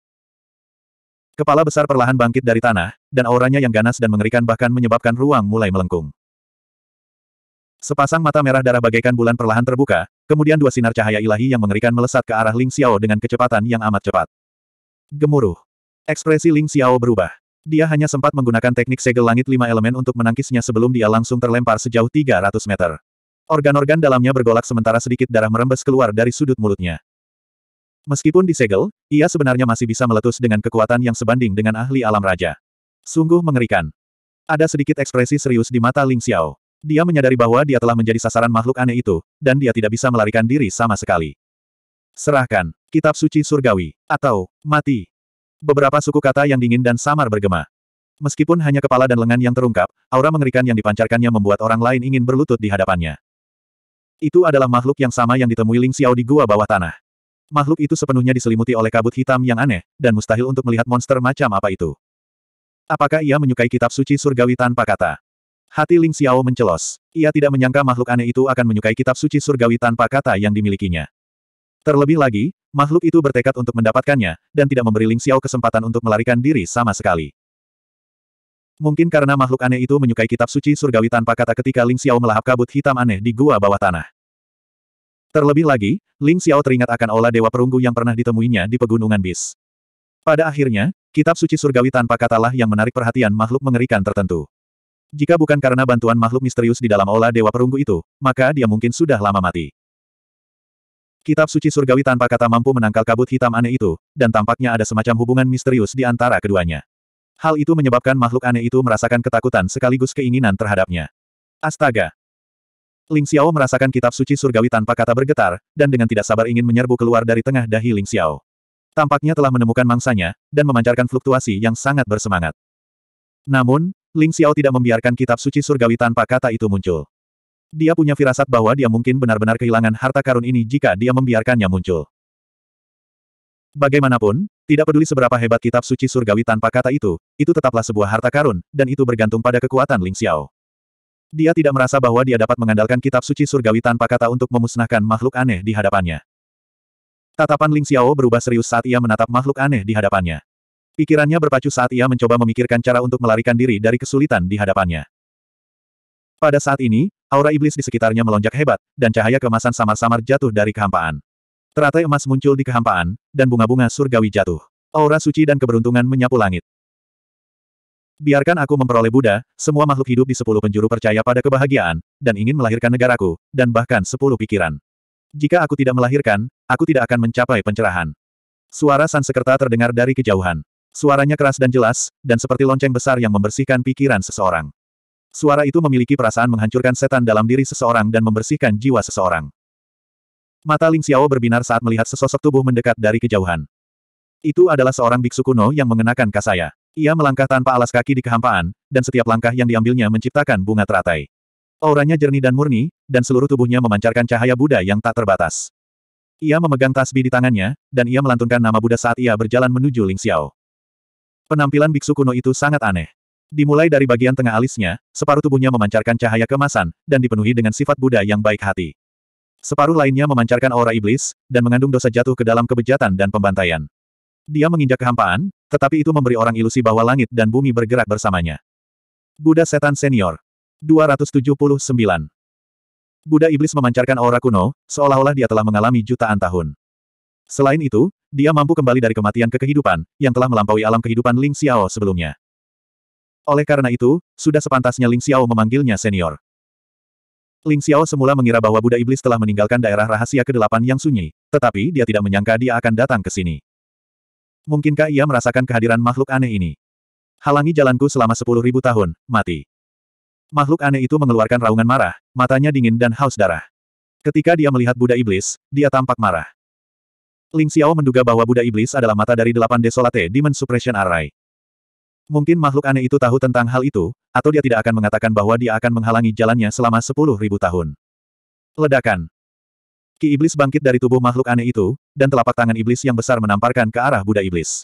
Kepala besar perlahan bangkit dari tanah, dan auranya yang ganas dan mengerikan bahkan menyebabkan ruang mulai melengkung. Sepasang mata merah darah bagaikan bulan perlahan terbuka, kemudian dua sinar cahaya ilahi yang mengerikan melesat ke arah Ling Xiao dengan kecepatan yang amat cepat. Gemuruh. Ekspresi Ling Xiao berubah. Dia hanya sempat menggunakan teknik segel langit lima elemen untuk menangkisnya sebelum dia langsung terlempar sejauh 300 meter. Organ-organ dalamnya bergolak sementara sedikit darah merembes keluar dari sudut mulutnya. Meskipun disegel, ia sebenarnya masih bisa meletus dengan kekuatan yang sebanding dengan ahli alam raja. Sungguh mengerikan. Ada sedikit ekspresi serius di mata Ling Xiao. Dia menyadari bahwa dia telah menjadi sasaran makhluk aneh itu, dan dia tidak bisa melarikan diri sama sekali. Serahkan, kitab suci surgawi, atau, mati. Beberapa suku kata yang dingin dan samar bergema. Meskipun hanya kepala dan lengan yang terungkap, aura mengerikan yang dipancarkannya membuat orang lain ingin berlutut di hadapannya. Itu adalah makhluk yang sama yang ditemui Ling Xiao di gua bawah tanah. Makhluk itu sepenuhnya diselimuti oleh kabut hitam yang aneh, dan mustahil untuk melihat monster macam apa itu. Apakah ia menyukai kitab suci surgawi tanpa kata? Hati Ling Xiao mencelos. Ia tidak menyangka makhluk aneh itu akan menyukai kitab suci surgawi tanpa kata yang dimilikinya. Terlebih lagi, makhluk itu bertekad untuk mendapatkannya, dan tidak memberi Ling Xiao kesempatan untuk melarikan diri sama sekali. Mungkin karena makhluk aneh itu menyukai kitab suci surgawi tanpa kata ketika Ling Xiao melahap kabut hitam aneh di gua bawah tanah. Terlebih lagi, Ling Xiao teringat akan olah dewa perunggu yang pernah ditemuinya di pegunungan Bis. Pada akhirnya, kitab suci surgawi tanpa katalah yang menarik perhatian makhluk mengerikan tertentu. Jika bukan karena bantuan makhluk misterius di dalam aula Dewa Perunggu itu, maka dia mungkin sudah lama mati. Kitab suci surgawi tanpa kata mampu menangkal kabut hitam aneh itu, dan tampaknya ada semacam hubungan misterius di antara keduanya. Hal itu menyebabkan makhluk aneh itu merasakan ketakutan sekaligus keinginan terhadapnya. Astaga! Ling Xiao merasakan kitab suci surgawi tanpa kata bergetar, dan dengan tidak sabar ingin menyerbu keluar dari tengah dahi Ling Xiao. Tampaknya telah menemukan mangsanya, dan memancarkan fluktuasi yang sangat bersemangat. Namun, Ling Xiao tidak membiarkan kitab suci surgawi tanpa kata itu muncul. Dia punya firasat bahwa dia mungkin benar-benar kehilangan harta karun ini jika dia membiarkannya muncul. Bagaimanapun, tidak peduli seberapa hebat kitab suci surgawi tanpa kata itu, itu tetaplah sebuah harta karun, dan itu bergantung pada kekuatan Ling Xiao. Dia tidak merasa bahwa dia dapat mengandalkan kitab suci surgawi tanpa kata untuk memusnahkan makhluk aneh di hadapannya. Tatapan Ling Xiao berubah serius saat ia menatap makhluk aneh di hadapannya. Pikirannya berpacu saat ia mencoba memikirkan cara untuk melarikan diri dari kesulitan di hadapannya. Pada saat ini, aura iblis di sekitarnya melonjak hebat, dan cahaya kemasan samar-samar jatuh dari kehampaan. Teratai emas muncul di kehampaan, dan bunga-bunga surgawi jatuh. Aura suci dan keberuntungan menyapu langit. Biarkan aku memperoleh Buddha, semua makhluk hidup di sepuluh penjuru percaya pada kebahagiaan, dan ingin melahirkan negaraku, dan bahkan sepuluh pikiran. Jika aku tidak melahirkan, aku tidak akan mencapai pencerahan. Suara Sansekerta terdengar dari kejauhan. Suaranya keras dan jelas, dan seperti lonceng besar yang membersihkan pikiran seseorang. Suara itu memiliki perasaan menghancurkan setan dalam diri seseorang dan membersihkan jiwa seseorang. Mata Ling Xiao berbinar saat melihat sesosok tubuh mendekat dari kejauhan. Itu adalah seorang biksu kuno yang mengenakan kasaya. Ia melangkah tanpa alas kaki di kehampaan, dan setiap langkah yang diambilnya menciptakan bunga teratai. Auranya jernih dan murni, dan seluruh tubuhnya memancarkan cahaya Buddha yang tak terbatas. Ia memegang tasbih di tangannya, dan ia melantunkan nama Buddha saat ia berjalan menuju Ling Xiao. Penampilan biksu kuno itu sangat aneh. Dimulai dari bagian tengah alisnya, separuh tubuhnya memancarkan cahaya kemasan, dan dipenuhi dengan sifat Buddha yang baik hati. Separuh lainnya memancarkan aura iblis, dan mengandung dosa jatuh ke dalam kebejatan dan pembantaian. Dia menginjak kehampaan, tetapi itu memberi orang ilusi bahwa langit dan bumi bergerak bersamanya. Buddha Setan Senior 279 Buddha Iblis memancarkan aura kuno, seolah-olah dia telah mengalami jutaan tahun. Selain itu, dia mampu kembali dari kematian ke kehidupan, yang telah melampaui alam kehidupan Ling Xiao sebelumnya. Oleh karena itu, sudah sepantasnya Ling Xiao memanggilnya senior. Ling Xiao semula mengira bahwa Buddha Iblis telah meninggalkan daerah rahasia kedelapan yang sunyi, tetapi dia tidak menyangka dia akan datang ke sini. Mungkinkah ia merasakan kehadiran makhluk aneh ini? Halangi jalanku selama sepuluh ribu tahun, mati. Makhluk aneh itu mengeluarkan raungan marah, matanya dingin dan haus darah. Ketika dia melihat Buddha Iblis, dia tampak marah. Ling Xiao menduga bahwa Buddha Iblis adalah mata dari delapan desolate Demon Suppression Array. Mungkin makhluk aneh itu tahu tentang hal itu, atau dia tidak akan mengatakan bahwa dia akan menghalangi jalannya selama sepuluh ribu tahun. Ledakan. Ki Iblis bangkit dari tubuh makhluk aneh itu, dan telapak tangan Iblis yang besar menamparkan ke arah Buddha Iblis.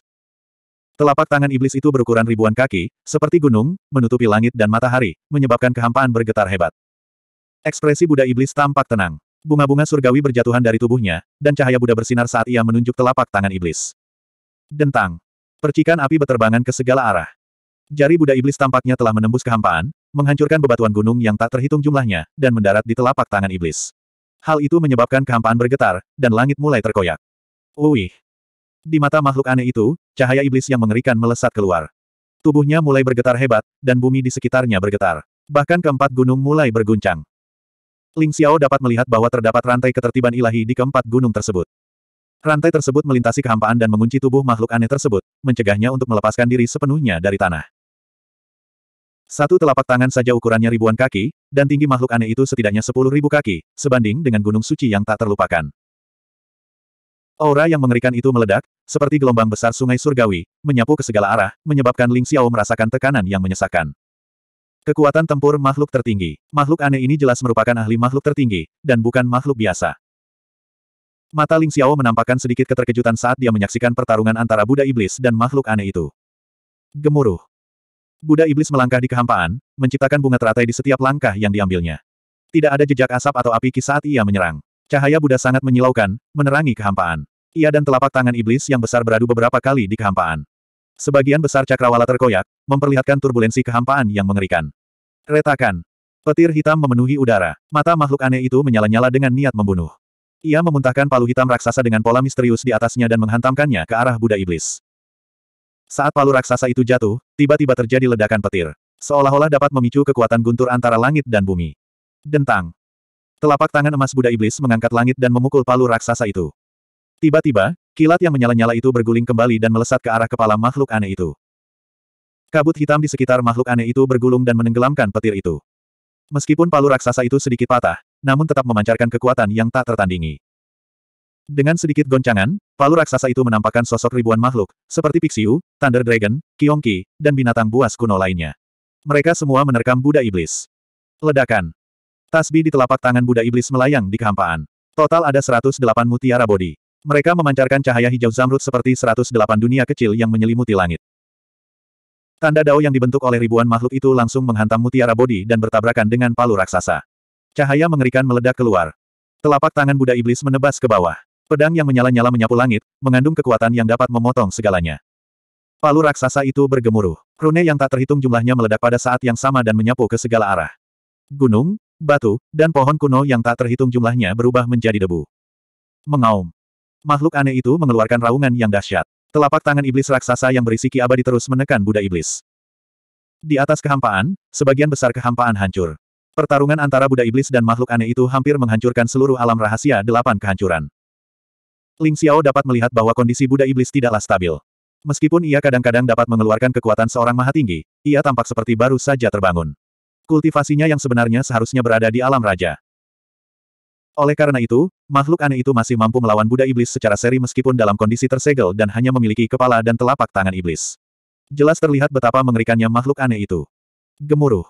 Telapak tangan Iblis itu berukuran ribuan kaki, seperti gunung, menutupi langit dan matahari, menyebabkan kehampaan bergetar hebat. Ekspresi Buddha Iblis tampak tenang. Bunga-bunga surgawi berjatuhan dari tubuhnya, dan cahaya Buddha bersinar saat ia menunjuk telapak tangan iblis. Dentang. Percikan api beterbangan ke segala arah. Jari Buddha Iblis tampaknya telah menembus kehampaan, menghancurkan bebatuan gunung yang tak terhitung jumlahnya, dan mendarat di telapak tangan iblis. Hal itu menyebabkan kehampaan bergetar, dan langit mulai terkoyak. Uih! Di mata makhluk aneh itu, cahaya iblis yang mengerikan melesat keluar. Tubuhnya mulai bergetar hebat, dan bumi di sekitarnya bergetar. Bahkan keempat gunung mulai berguncang. Ling Xiao dapat melihat bahwa terdapat rantai ketertiban ilahi di keempat gunung tersebut. Rantai tersebut melintasi kehampaan dan mengunci tubuh makhluk aneh tersebut, mencegahnya untuk melepaskan diri sepenuhnya dari tanah. Satu telapak tangan saja ukurannya ribuan kaki, dan tinggi makhluk aneh itu setidaknya sepuluh ribu kaki, sebanding dengan gunung suci yang tak terlupakan. Aura yang mengerikan itu meledak, seperti gelombang besar sungai surgawi, menyapu ke segala arah, menyebabkan Ling Xiao merasakan tekanan yang menyesakkan. Kekuatan tempur makhluk tertinggi. Makhluk aneh ini jelas merupakan ahli makhluk tertinggi, dan bukan makhluk biasa. Mata Ling Xiao menampakkan sedikit keterkejutan saat dia menyaksikan pertarungan antara Buddha Iblis dan makhluk aneh itu. Gemuruh. Buddha Iblis melangkah di kehampaan, menciptakan bunga teratai di setiap langkah yang diambilnya. Tidak ada jejak asap atau api ki saat ia menyerang. Cahaya Buddha sangat menyilaukan, menerangi kehampaan. Ia dan telapak tangan iblis yang besar beradu beberapa kali di kehampaan. Sebagian besar cakrawala terkoyak, memperlihatkan turbulensi kehampaan yang mengerikan. Retakan. Petir hitam memenuhi udara. Mata makhluk aneh itu menyala-nyala dengan niat membunuh. Ia memuntahkan palu hitam raksasa dengan pola misterius di atasnya dan menghantamkannya ke arah Buddha Iblis. Saat palu raksasa itu jatuh, tiba-tiba terjadi ledakan petir. Seolah-olah dapat memicu kekuatan guntur antara langit dan bumi. Dentang. Telapak tangan emas Buddha Iblis mengangkat langit dan memukul palu raksasa itu. Tiba-tiba, kilat yang menyala-nyala itu berguling kembali dan melesat ke arah kepala makhluk aneh itu. Kabut hitam di sekitar makhluk aneh itu bergulung dan menenggelamkan petir itu. Meskipun palu raksasa itu sedikit patah, namun tetap memancarkan kekuatan yang tak tertandingi. Dengan sedikit goncangan, palu raksasa itu menampakkan sosok ribuan makhluk, seperti Pixiu, Thunder Dragon, Kiongki, dan binatang buas kuno lainnya. Mereka semua menerkam Buddha Iblis. Ledakan. Tasbih di telapak tangan Buddha Iblis melayang di kehampaan. Total ada 108 mutiara bodi. Mereka memancarkan cahaya hijau zamrud seperti 108 dunia kecil yang menyelimuti langit. Tanda dao yang dibentuk oleh ribuan makhluk itu langsung menghantam mutiara bodi dan bertabrakan dengan palu raksasa. Cahaya mengerikan meledak keluar. Telapak tangan Buddha Iblis menebas ke bawah. Pedang yang menyala-nyala menyapu langit, mengandung kekuatan yang dapat memotong segalanya. Palu raksasa itu bergemuruh. Rune yang tak terhitung jumlahnya meledak pada saat yang sama dan menyapu ke segala arah. Gunung, batu, dan pohon kuno yang tak terhitung jumlahnya berubah menjadi debu. Mengaum. Makhluk aneh itu mengeluarkan raungan yang dahsyat. Telapak tangan iblis raksasa yang berisi ki abadi terus menekan Buddha Iblis. Di atas kehampaan, sebagian besar kehampaan hancur. Pertarungan antara Buddha Iblis dan makhluk aneh itu hampir menghancurkan seluruh alam rahasia delapan kehancuran. Ling Xiao dapat melihat bahwa kondisi Buddha Iblis tidaklah stabil. Meskipun ia kadang-kadang dapat mengeluarkan kekuatan seorang maha tinggi, ia tampak seperti baru saja terbangun. Kultivasinya yang sebenarnya seharusnya berada di alam raja. Oleh karena itu, makhluk aneh itu masih mampu melawan Buddha Iblis secara seri meskipun dalam kondisi tersegel dan hanya memiliki kepala dan telapak tangan iblis. Jelas terlihat betapa mengerikannya makhluk aneh itu. Gemuruh.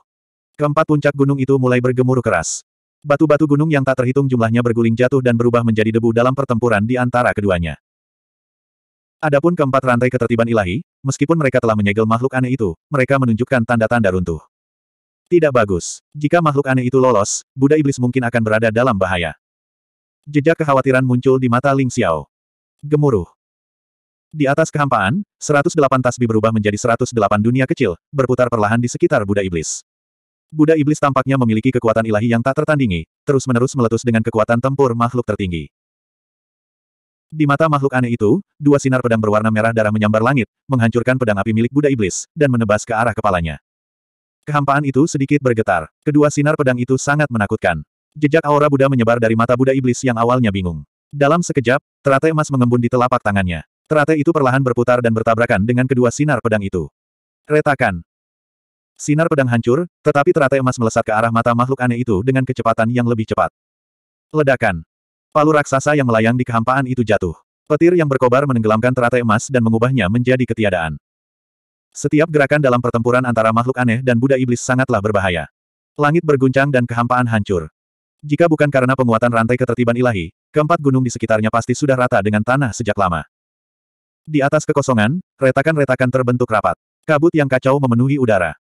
Keempat puncak gunung itu mulai bergemuruh keras. Batu-batu gunung yang tak terhitung jumlahnya berguling jatuh dan berubah menjadi debu dalam pertempuran di antara keduanya. Adapun keempat rantai ketertiban ilahi, meskipun mereka telah menyegel makhluk aneh itu, mereka menunjukkan tanda-tanda runtuh. Tidak bagus. Jika makhluk aneh itu lolos, Buddha Iblis mungkin akan berada dalam bahaya. Jejak kekhawatiran muncul di mata Ling Xiao. Gemuruh. Di atas kehampaan, 108 tasbih berubah menjadi 108 dunia kecil, berputar perlahan di sekitar Buddha Iblis. Buddha Iblis tampaknya memiliki kekuatan ilahi yang tak tertandingi, terus-menerus meletus dengan kekuatan tempur makhluk tertinggi. Di mata makhluk aneh itu, dua sinar pedang berwarna merah darah menyambar langit, menghancurkan pedang api milik Buddha Iblis, dan menebas ke arah kepalanya. Kehampaan itu sedikit bergetar. Kedua sinar pedang itu sangat menakutkan. Jejak aura Buddha menyebar dari mata Buddha Iblis yang awalnya bingung. Dalam sekejap, teratai emas mengembun di telapak tangannya. Teratai itu perlahan berputar dan bertabrakan dengan kedua sinar pedang itu. Retakan. Sinar pedang hancur, tetapi teratai emas melesat ke arah mata makhluk aneh itu dengan kecepatan yang lebih cepat. Ledakan. Palu raksasa yang melayang di kehampaan itu jatuh. Petir yang berkobar menenggelamkan teratai emas dan mengubahnya menjadi ketiadaan. Setiap gerakan dalam pertempuran antara makhluk aneh dan Buddha Iblis sangatlah berbahaya. Langit berguncang dan kehampaan hancur. Jika bukan karena penguatan rantai ketertiban ilahi, keempat gunung di sekitarnya pasti sudah rata dengan tanah sejak lama. Di atas kekosongan, retakan-retakan terbentuk rapat. Kabut yang kacau memenuhi udara.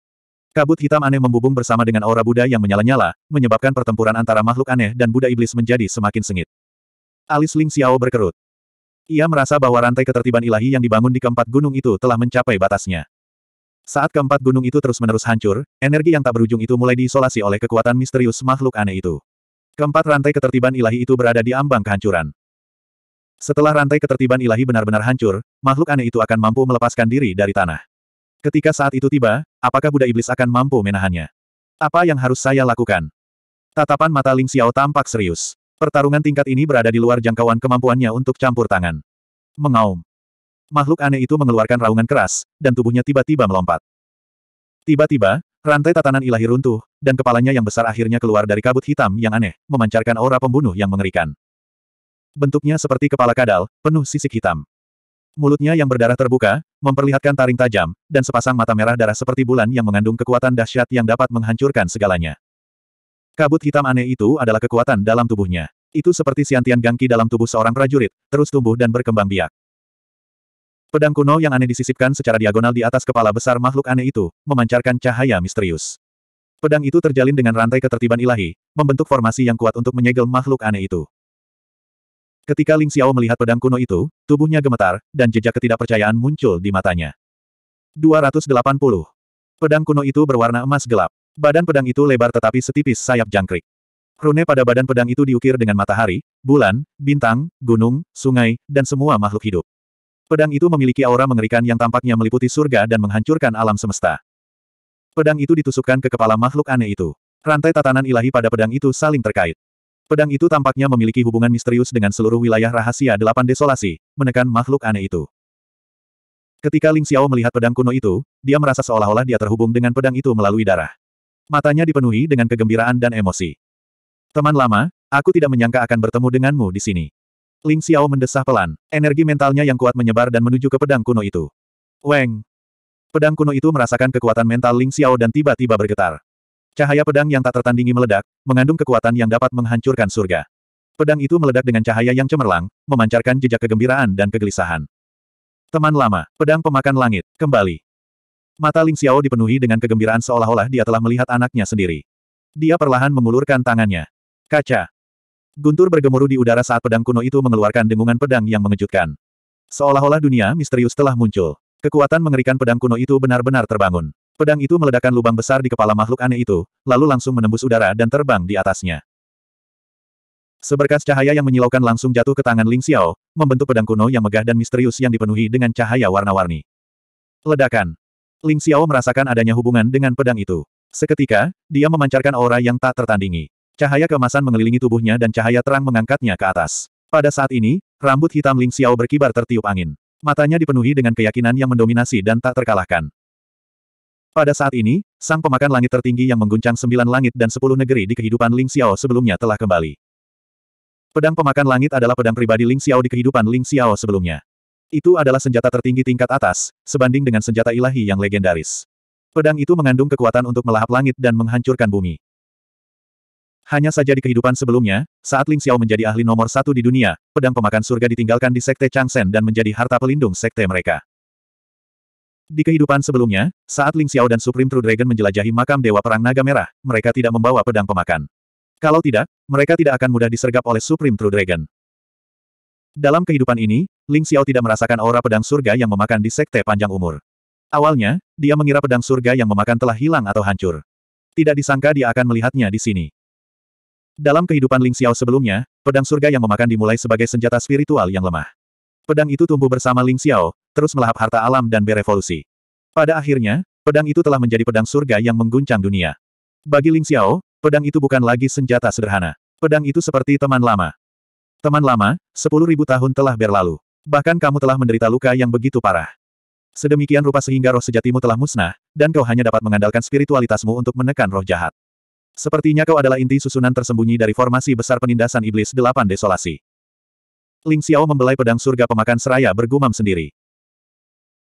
Kabut hitam aneh membubung bersama dengan aura Buddha yang menyala-nyala, menyebabkan pertempuran antara makhluk aneh dan Buddha Iblis menjadi semakin sengit. Alis Ling Xiao berkerut. Ia merasa bahwa rantai ketertiban ilahi yang dibangun di keempat gunung itu telah mencapai batasnya. Saat keempat gunung itu terus-menerus hancur, energi yang tak berujung itu mulai diisolasi oleh kekuatan misterius makhluk aneh itu. Keempat rantai ketertiban ilahi itu berada di ambang kehancuran. Setelah rantai ketertiban ilahi benar-benar hancur, makhluk aneh itu akan mampu melepaskan diri dari tanah. Ketika saat itu tiba, apakah Buddha Iblis akan mampu menahannya? Apa yang harus saya lakukan? Tatapan mata Ling Xiao tampak serius. Pertarungan tingkat ini berada di luar jangkauan kemampuannya untuk campur tangan. Mengaum. Makhluk aneh itu mengeluarkan raungan keras, dan tubuhnya tiba-tiba melompat. Tiba-tiba, rantai tatanan ilahi runtuh, dan kepalanya yang besar akhirnya keluar dari kabut hitam yang aneh, memancarkan aura pembunuh yang mengerikan. Bentuknya seperti kepala kadal, penuh sisik hitam. Mulutnya yang berdarah terbuka, memperlihatkan taring tajam, dan sepasang mata merah darah seperti bulan yang mengandung kekuatan dahsyat yang dapat menghancurkan segalanya. Kabut hitam aneh itu adalah kekuatan dalam tubuhnya. Itu seperti siantian gangki dalam tubuh seorang prajurit, terus tumbuh dan berkembang biak. Pedang kuno yang aneh disisipkan secara diagonal di atas kepala besar makhluk aneh itu, memancarkan cahaya misterius. Pedang itu terjalin dengan rantai ketertiban ilahi, membentuk formasi yang kuat untuk menyegel makhluk aneh itu. Ketika Ling Xiao melihat pedang kuno itu, tubuhnya gemetar, dan jejak ketidakpercayaan muncul di matanya. 280. Pedang kuno itu berwarna emas gelap. Badan pedang itu lebar tetapi setipis sayap jangkrik. Rune pada badan pedang itu diukir dengan matahari, bulan, bintang, gunung, sungai, dan semua makhluk hidup. Pedang itu memiliki aura mengerikan yang tampaknya meliputi surga dan menghancurkan alam semesta. Pedang itu ditusukkan ke kepala makhluk aneh itu. Rantai tatanan ilahi pada pedang itu saling terkait. Pedang itu tampaknya memiliki hubungan misterius dengan seluruh wilayah rahasia delapan desolasi, menekan makhluk aneh itu. Ketika Ling Xiao melihat pedang kuno itu, dia merasa seolah-olah dia terhubung dengan pedang itu melalui darah. Matanya dipenuhi dengan kegembiraan dan emosi. Teman lama, aku tidak menyangka akan bertemu denganmu di sini. Ling Xiao mendesah pelan. Energi mentalnya yang kuat menyebar dan menuju ke pedang kuno itu. Weng! Pedang kuno itu merasakan kekuatan mental Ling Xiao dan tiba-tiba bergetar. Cahaya pedang yang tak tertandingi meledak, mengandung kekuatan yang dapat menghancurkan surga. Pedang itu meledak dengan cahaya yang cemerlang, memancarkan jejak kegembiraan dan kegelisahan. Teman lama, pedang pemakan langit, kembali. Mata Ling Xiao dipenuhi dengan kegembiraan seolah-olah dia telah melihat anaknya sendiri. Dia perlahan mengulurkan tangannya. Kaca. Guntur bergemuruh di udara saat pedang kuno itu mengeluarkan dengungan pedang yang mengejutkan. Seolah-olah dunia misterius telah muncul. Kekuatan mengerikan pedang kuno itu benar-benar terbangun. Pedang itu meledakkan lubang besar di kepala makhluk aneh itu, lalu langsung menembus udara dan terbang di atasnya. Seberkas cahaya yang menyilaukan langsung jatuh ke tangan Ling Xiao, membentuk pedang kuno yang megah dan misterius yang dipenuhi dengan cahaya warna-warni. Ledakan. Ling Xiao merasakan adanya hubungan dengan pedang itu. Seketika, dia memancarkan aura yang tak tertandingi. Cahaya kemasan mengelilingi tubuhnya dan cahaya terang mengangkatnya ke atas. Pada saat ini, rambut hitam Ling Xiao berkibar tertiup angin. Matanya dipenuhi dengan keyakinan yang mendominasi dan tak terkalahkan. Pada saat ini, sang pemakan langit tertinggi yang mengguncang sembilan langit dan sepuluh negeri di kehidupan Ling Xiao sebelumnya telah kembali. Pedang pemakan langit adalah pedang pribadi Ling Xiao di kehidupan Ling Xiao sebelumnya. Itu adalah senjata tertinggi tingkat atas, sebanding dengan senjata ilahi yang legendaris. Pedang itu mengandung kekuatan untuk melahap langit dan menghancurkan bumi. Hanya saja di kehidupan sebelumnya, saat Ling Xiao menjadi ahli nomor satu di dunia, pedang pemakan surga ditinggalkan di Sekte Changsen dan menjadi harta pelindung Sekte mereka. Di kehidupan sebelumnya, saat Ling Xiao dan Supreme True Dragon menjelajahi makam Dewa Perang Naga Merah, mereka tidak membawa pedang pemakan. Kalau tidak, mereka tidak akan mudah disergap oleh Supreme True Dragon. Dalam kehidupan ini, Ling Xiao tidak merasakan aura pedang surga yang memakan di Sekte Panjang Umur. Awalnya, dia mengira pedang surga yang memakan telah hilang atau hancur. Tidak disangka dia akan melihatnya di sini. Dalam kehidupan Ling Xiao sebelumnya, pedang surga yang memakan dimulai sebagai senjata spiritual yang lemah. Pedang itu tumbuh bersama Ling Xiao, terus melahap harta alam dan berevolusi. Pada akhirnya, pedang itu telah menjadi pedang surga yang mengguncang dunia. Bagi Ling Xiao, pedang itu bukan lagi senjata sederhana. Pedang itu seperti teman lama. Teman lama, sepuluh ribu tahun telah berlalu. Bahkan kamu telah menderita luka yang begitu parah. Sedemikian rupa sehingga roh sejatimu telah musnah, dan kau hanya dapat mengandalkan spiritualitasmu untuk menekan roh jahat. Sepertinya kau adalah inti susunan tersembunyi dari formasi besar penindasan iblis delapan desolasi. Ling Xiao membelai pedang surga pemakan seraya bergumam sendiri.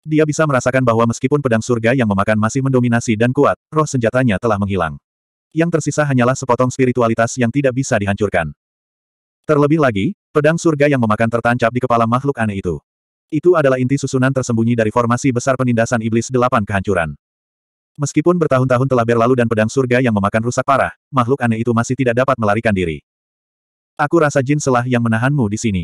Dia bisa merasakan bahwa meskipun pedang surga yang memakan masih mendominasi dan kuat, roh senjatanya telah menghilang. Yang tersisa hanyalah sepotong spiritualitas yang tidak bisa dihancurkan. Terlebih lagi, pedang surga yang memakan tertancap di kepala makhluk aneh itu. Itu adalah inti susunan tersembunyi dari formasi besar penindasan iblis delapan kehancuran. Meskipun bertahun-tahun telah berlalu dan pedang surga yang memakan rusak parah, makhluk aneh itu masih tidak dapat melarikan diri. Aku rasa jin selah yang menahanmu di sini.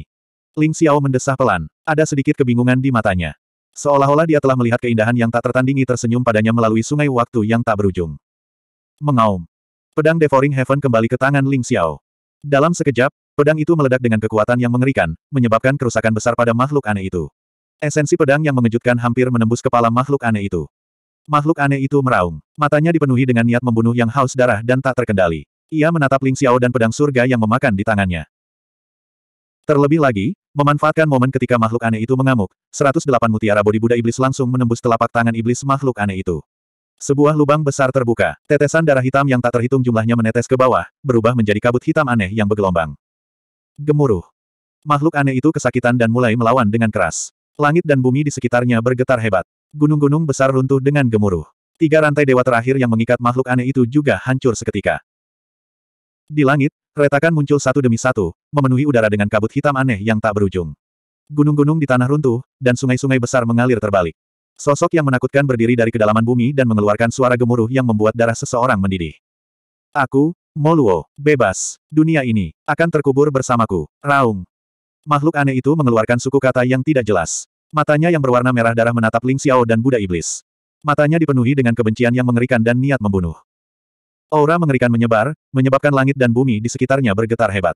Ling Xiao mendesah pelan. Ada sedikit kebingungan di matanya. Seolah-olah dia telah melihat keindahan yang tak tertandingi tersenyum padanya melalui sungai waktu yang tak berujung. Mengaum. Pedang Devouring Heaven kembali ke tangan Ling Xiao. Dalam sekejap, pedang itu meledak dengan kekuatan yang mengerikan, menyebabkan kerusakan besar pada makhluk aneh itu. Esensi pedang yang mengejutkan hampir menembus kepala makhluk aneh itu. Makhluk aneh itu meraung. Matanya dipenuhi dengan niat membunuh yang haus darah dan tak terkendali. Ia menatap Ling Xiao dan pedang surga yang memakan di tangannya. Terlebih lagi, memanfaatkan momen ketika makhluk aneh itu mengamuk, 108 mutiara bodi Buddha Iblis langsung menembus telapak tangan iblis makhluk aneh itu. Sebuah lubang besar terbuka, tetesan darah hitam yang tak terhitung jumlahnya menetes ke bawah, berubah menjadi kabut hitam aneh yang bergelombang. Gemuruh. Makhluk aneh itu kesakitan dan mulai melawan dengan keras. Langit dan bumi di sekitarnya bergetar hebat. Gunung-gunung besar runtuh dengan gemuruh. Tiga rantai dewa terakhir yang mengikat makhluk aneh itu juga hancur seketika. Di langit, retakan muncul satu demi satu, memenuhi udara dengan kabut hitam aneh yang tak berujung. Gunung-gunung di tanah runtuh, dan sungai-sungai besar mengalir terbalik. Sosok yang menakutkan berdiri dari kedalaman bumi dan mengeluarkan suara gemuruh yang membuat darah seseorang mendidih. Aku, Moluo, bebas. Dunia ini akan terkubur bersamaku. Raung. Makhluk aneh itu mengeluarkan suku kata yang tidak jelas. Matanya yang berwarna merah darah menatap Ling Xiao dan Buddha Iblis. Matanya dipenuhi dengan kebencian yang mengerikan dan niat membunuh. Aura mengerikan menyebar, menyebabkan langit dan bumi di sekitarnya bergetar hebat.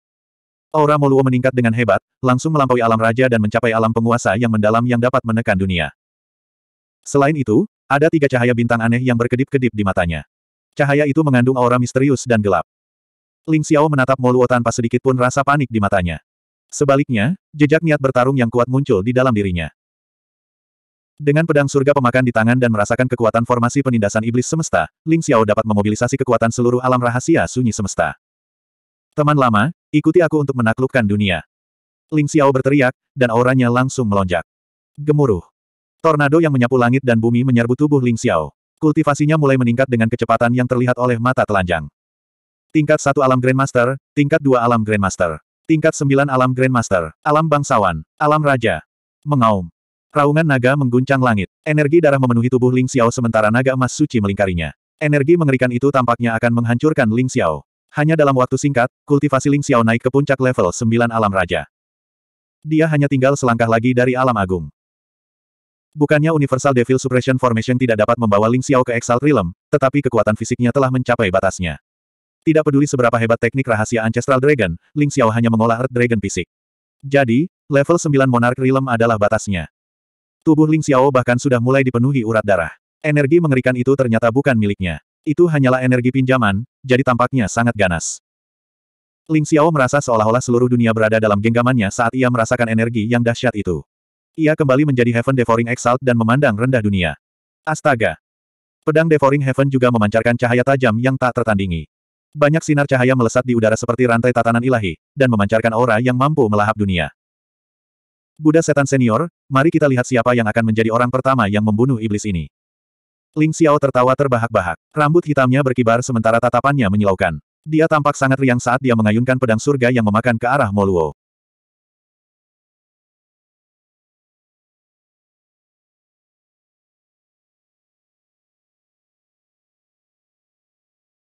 Aura Moluo meningkat dengan hebat, langsung melampaui alam raja dan mencapai alam penguasa yang mendalam yang dapat menekan dunia. Selain itu, ada tiga cahaya bintang aneh yang berkedip-kedip di matanya. Cahaya itu mengandung aura misterius dan gelap. Ling Xiao menatap Moluo tanpa sedikit pun rasa panik di matanya. Sebaliknya, jejak niat bertarung yang kuat muncul di dalam dirinya. Dengan pedang surga pemakan di tangan dan merasakan kekuatan formasi penindasan iblis semesta, Ling Xiao dapat memobilisasi kekuatan seluruh alam rahasia sunyi semesta. Teman lama, ikuti aku untuk menaklukkan dunia. Ling Xiao berteriak, dan auranya langsung melonjak. Gemuruh. Tornado yang menyapu langit dan bumi menyerbu tubuh Ling Xiao. Kultivasinya mulai meningkat dengan kecepatan yang terlihat oleh mata telanjang. Tingkat 1 alam Grandmaster, tingkat 2 alam Grandmaster, tingkat 9 alam Grandmaster, alam bangsawan, alam raja. Mengaum. Raungan naga mengguncang langit. Energi darah memenuhi tubuh Ling Xiao sementara naga emas suci melingkarinya. Energi mengerikan itu tampaknya akan menghancurkan Ling Xiao. Hanya dalam waktu singkat, kultivasi Ling Xiao naik ke puncak level 9 alam raja. Dia hanya tinggal selangkah lagi dari alam agung. Bukannya Universal Devil Suppression Formation tidak dapat membawa Ling Xiao ke Exalt Realm, tetapi kekuatan fisiknya telah mencapai batasnya. Tidak peduli seberapa hebat teknik rahasia Ancestral Dragon, Ling Xiao hanya mengolah Earth Dragon fisik. Jadi, level 9 Monarch Realm adalah batasnya. Tubuh Ling Xiao bahkan sudah mulai dipenuhi urat darah. Energi mengerikan itu ternyata bukan miliknya. Itu hanyalah energi pinjaman, jadi tampaknya sangat ganas. Ling Xiao merasa seolah-olah seluruh dunia berada dalam genggamannya saat ia merasakan energi yang dahsyat itu. Ia kembali menjadi Heaven Devouring Exalt dan memandang rendah dunia. Astaga! Pedang Devouring Heaven juga memancarkan cahaya tajam yang tak tertandingi. Banyak sinar cahaya melesat di udara seperti rantai tatanan ilahi, dan memancarkan aura yang mampu melahap dunia. Buddha Setan Senior, mari kita lihat siapa yang akan menjadi orang pertama yang membunuh iblis ini. Ling Xiao tertawa terbahak-bahak. Rambut hitamnya berkibar sementara tatapannya menyilaukan. Dia tampak sangat riang saat dia mengayunkan pedang surga yang memakan ke arah Moluo.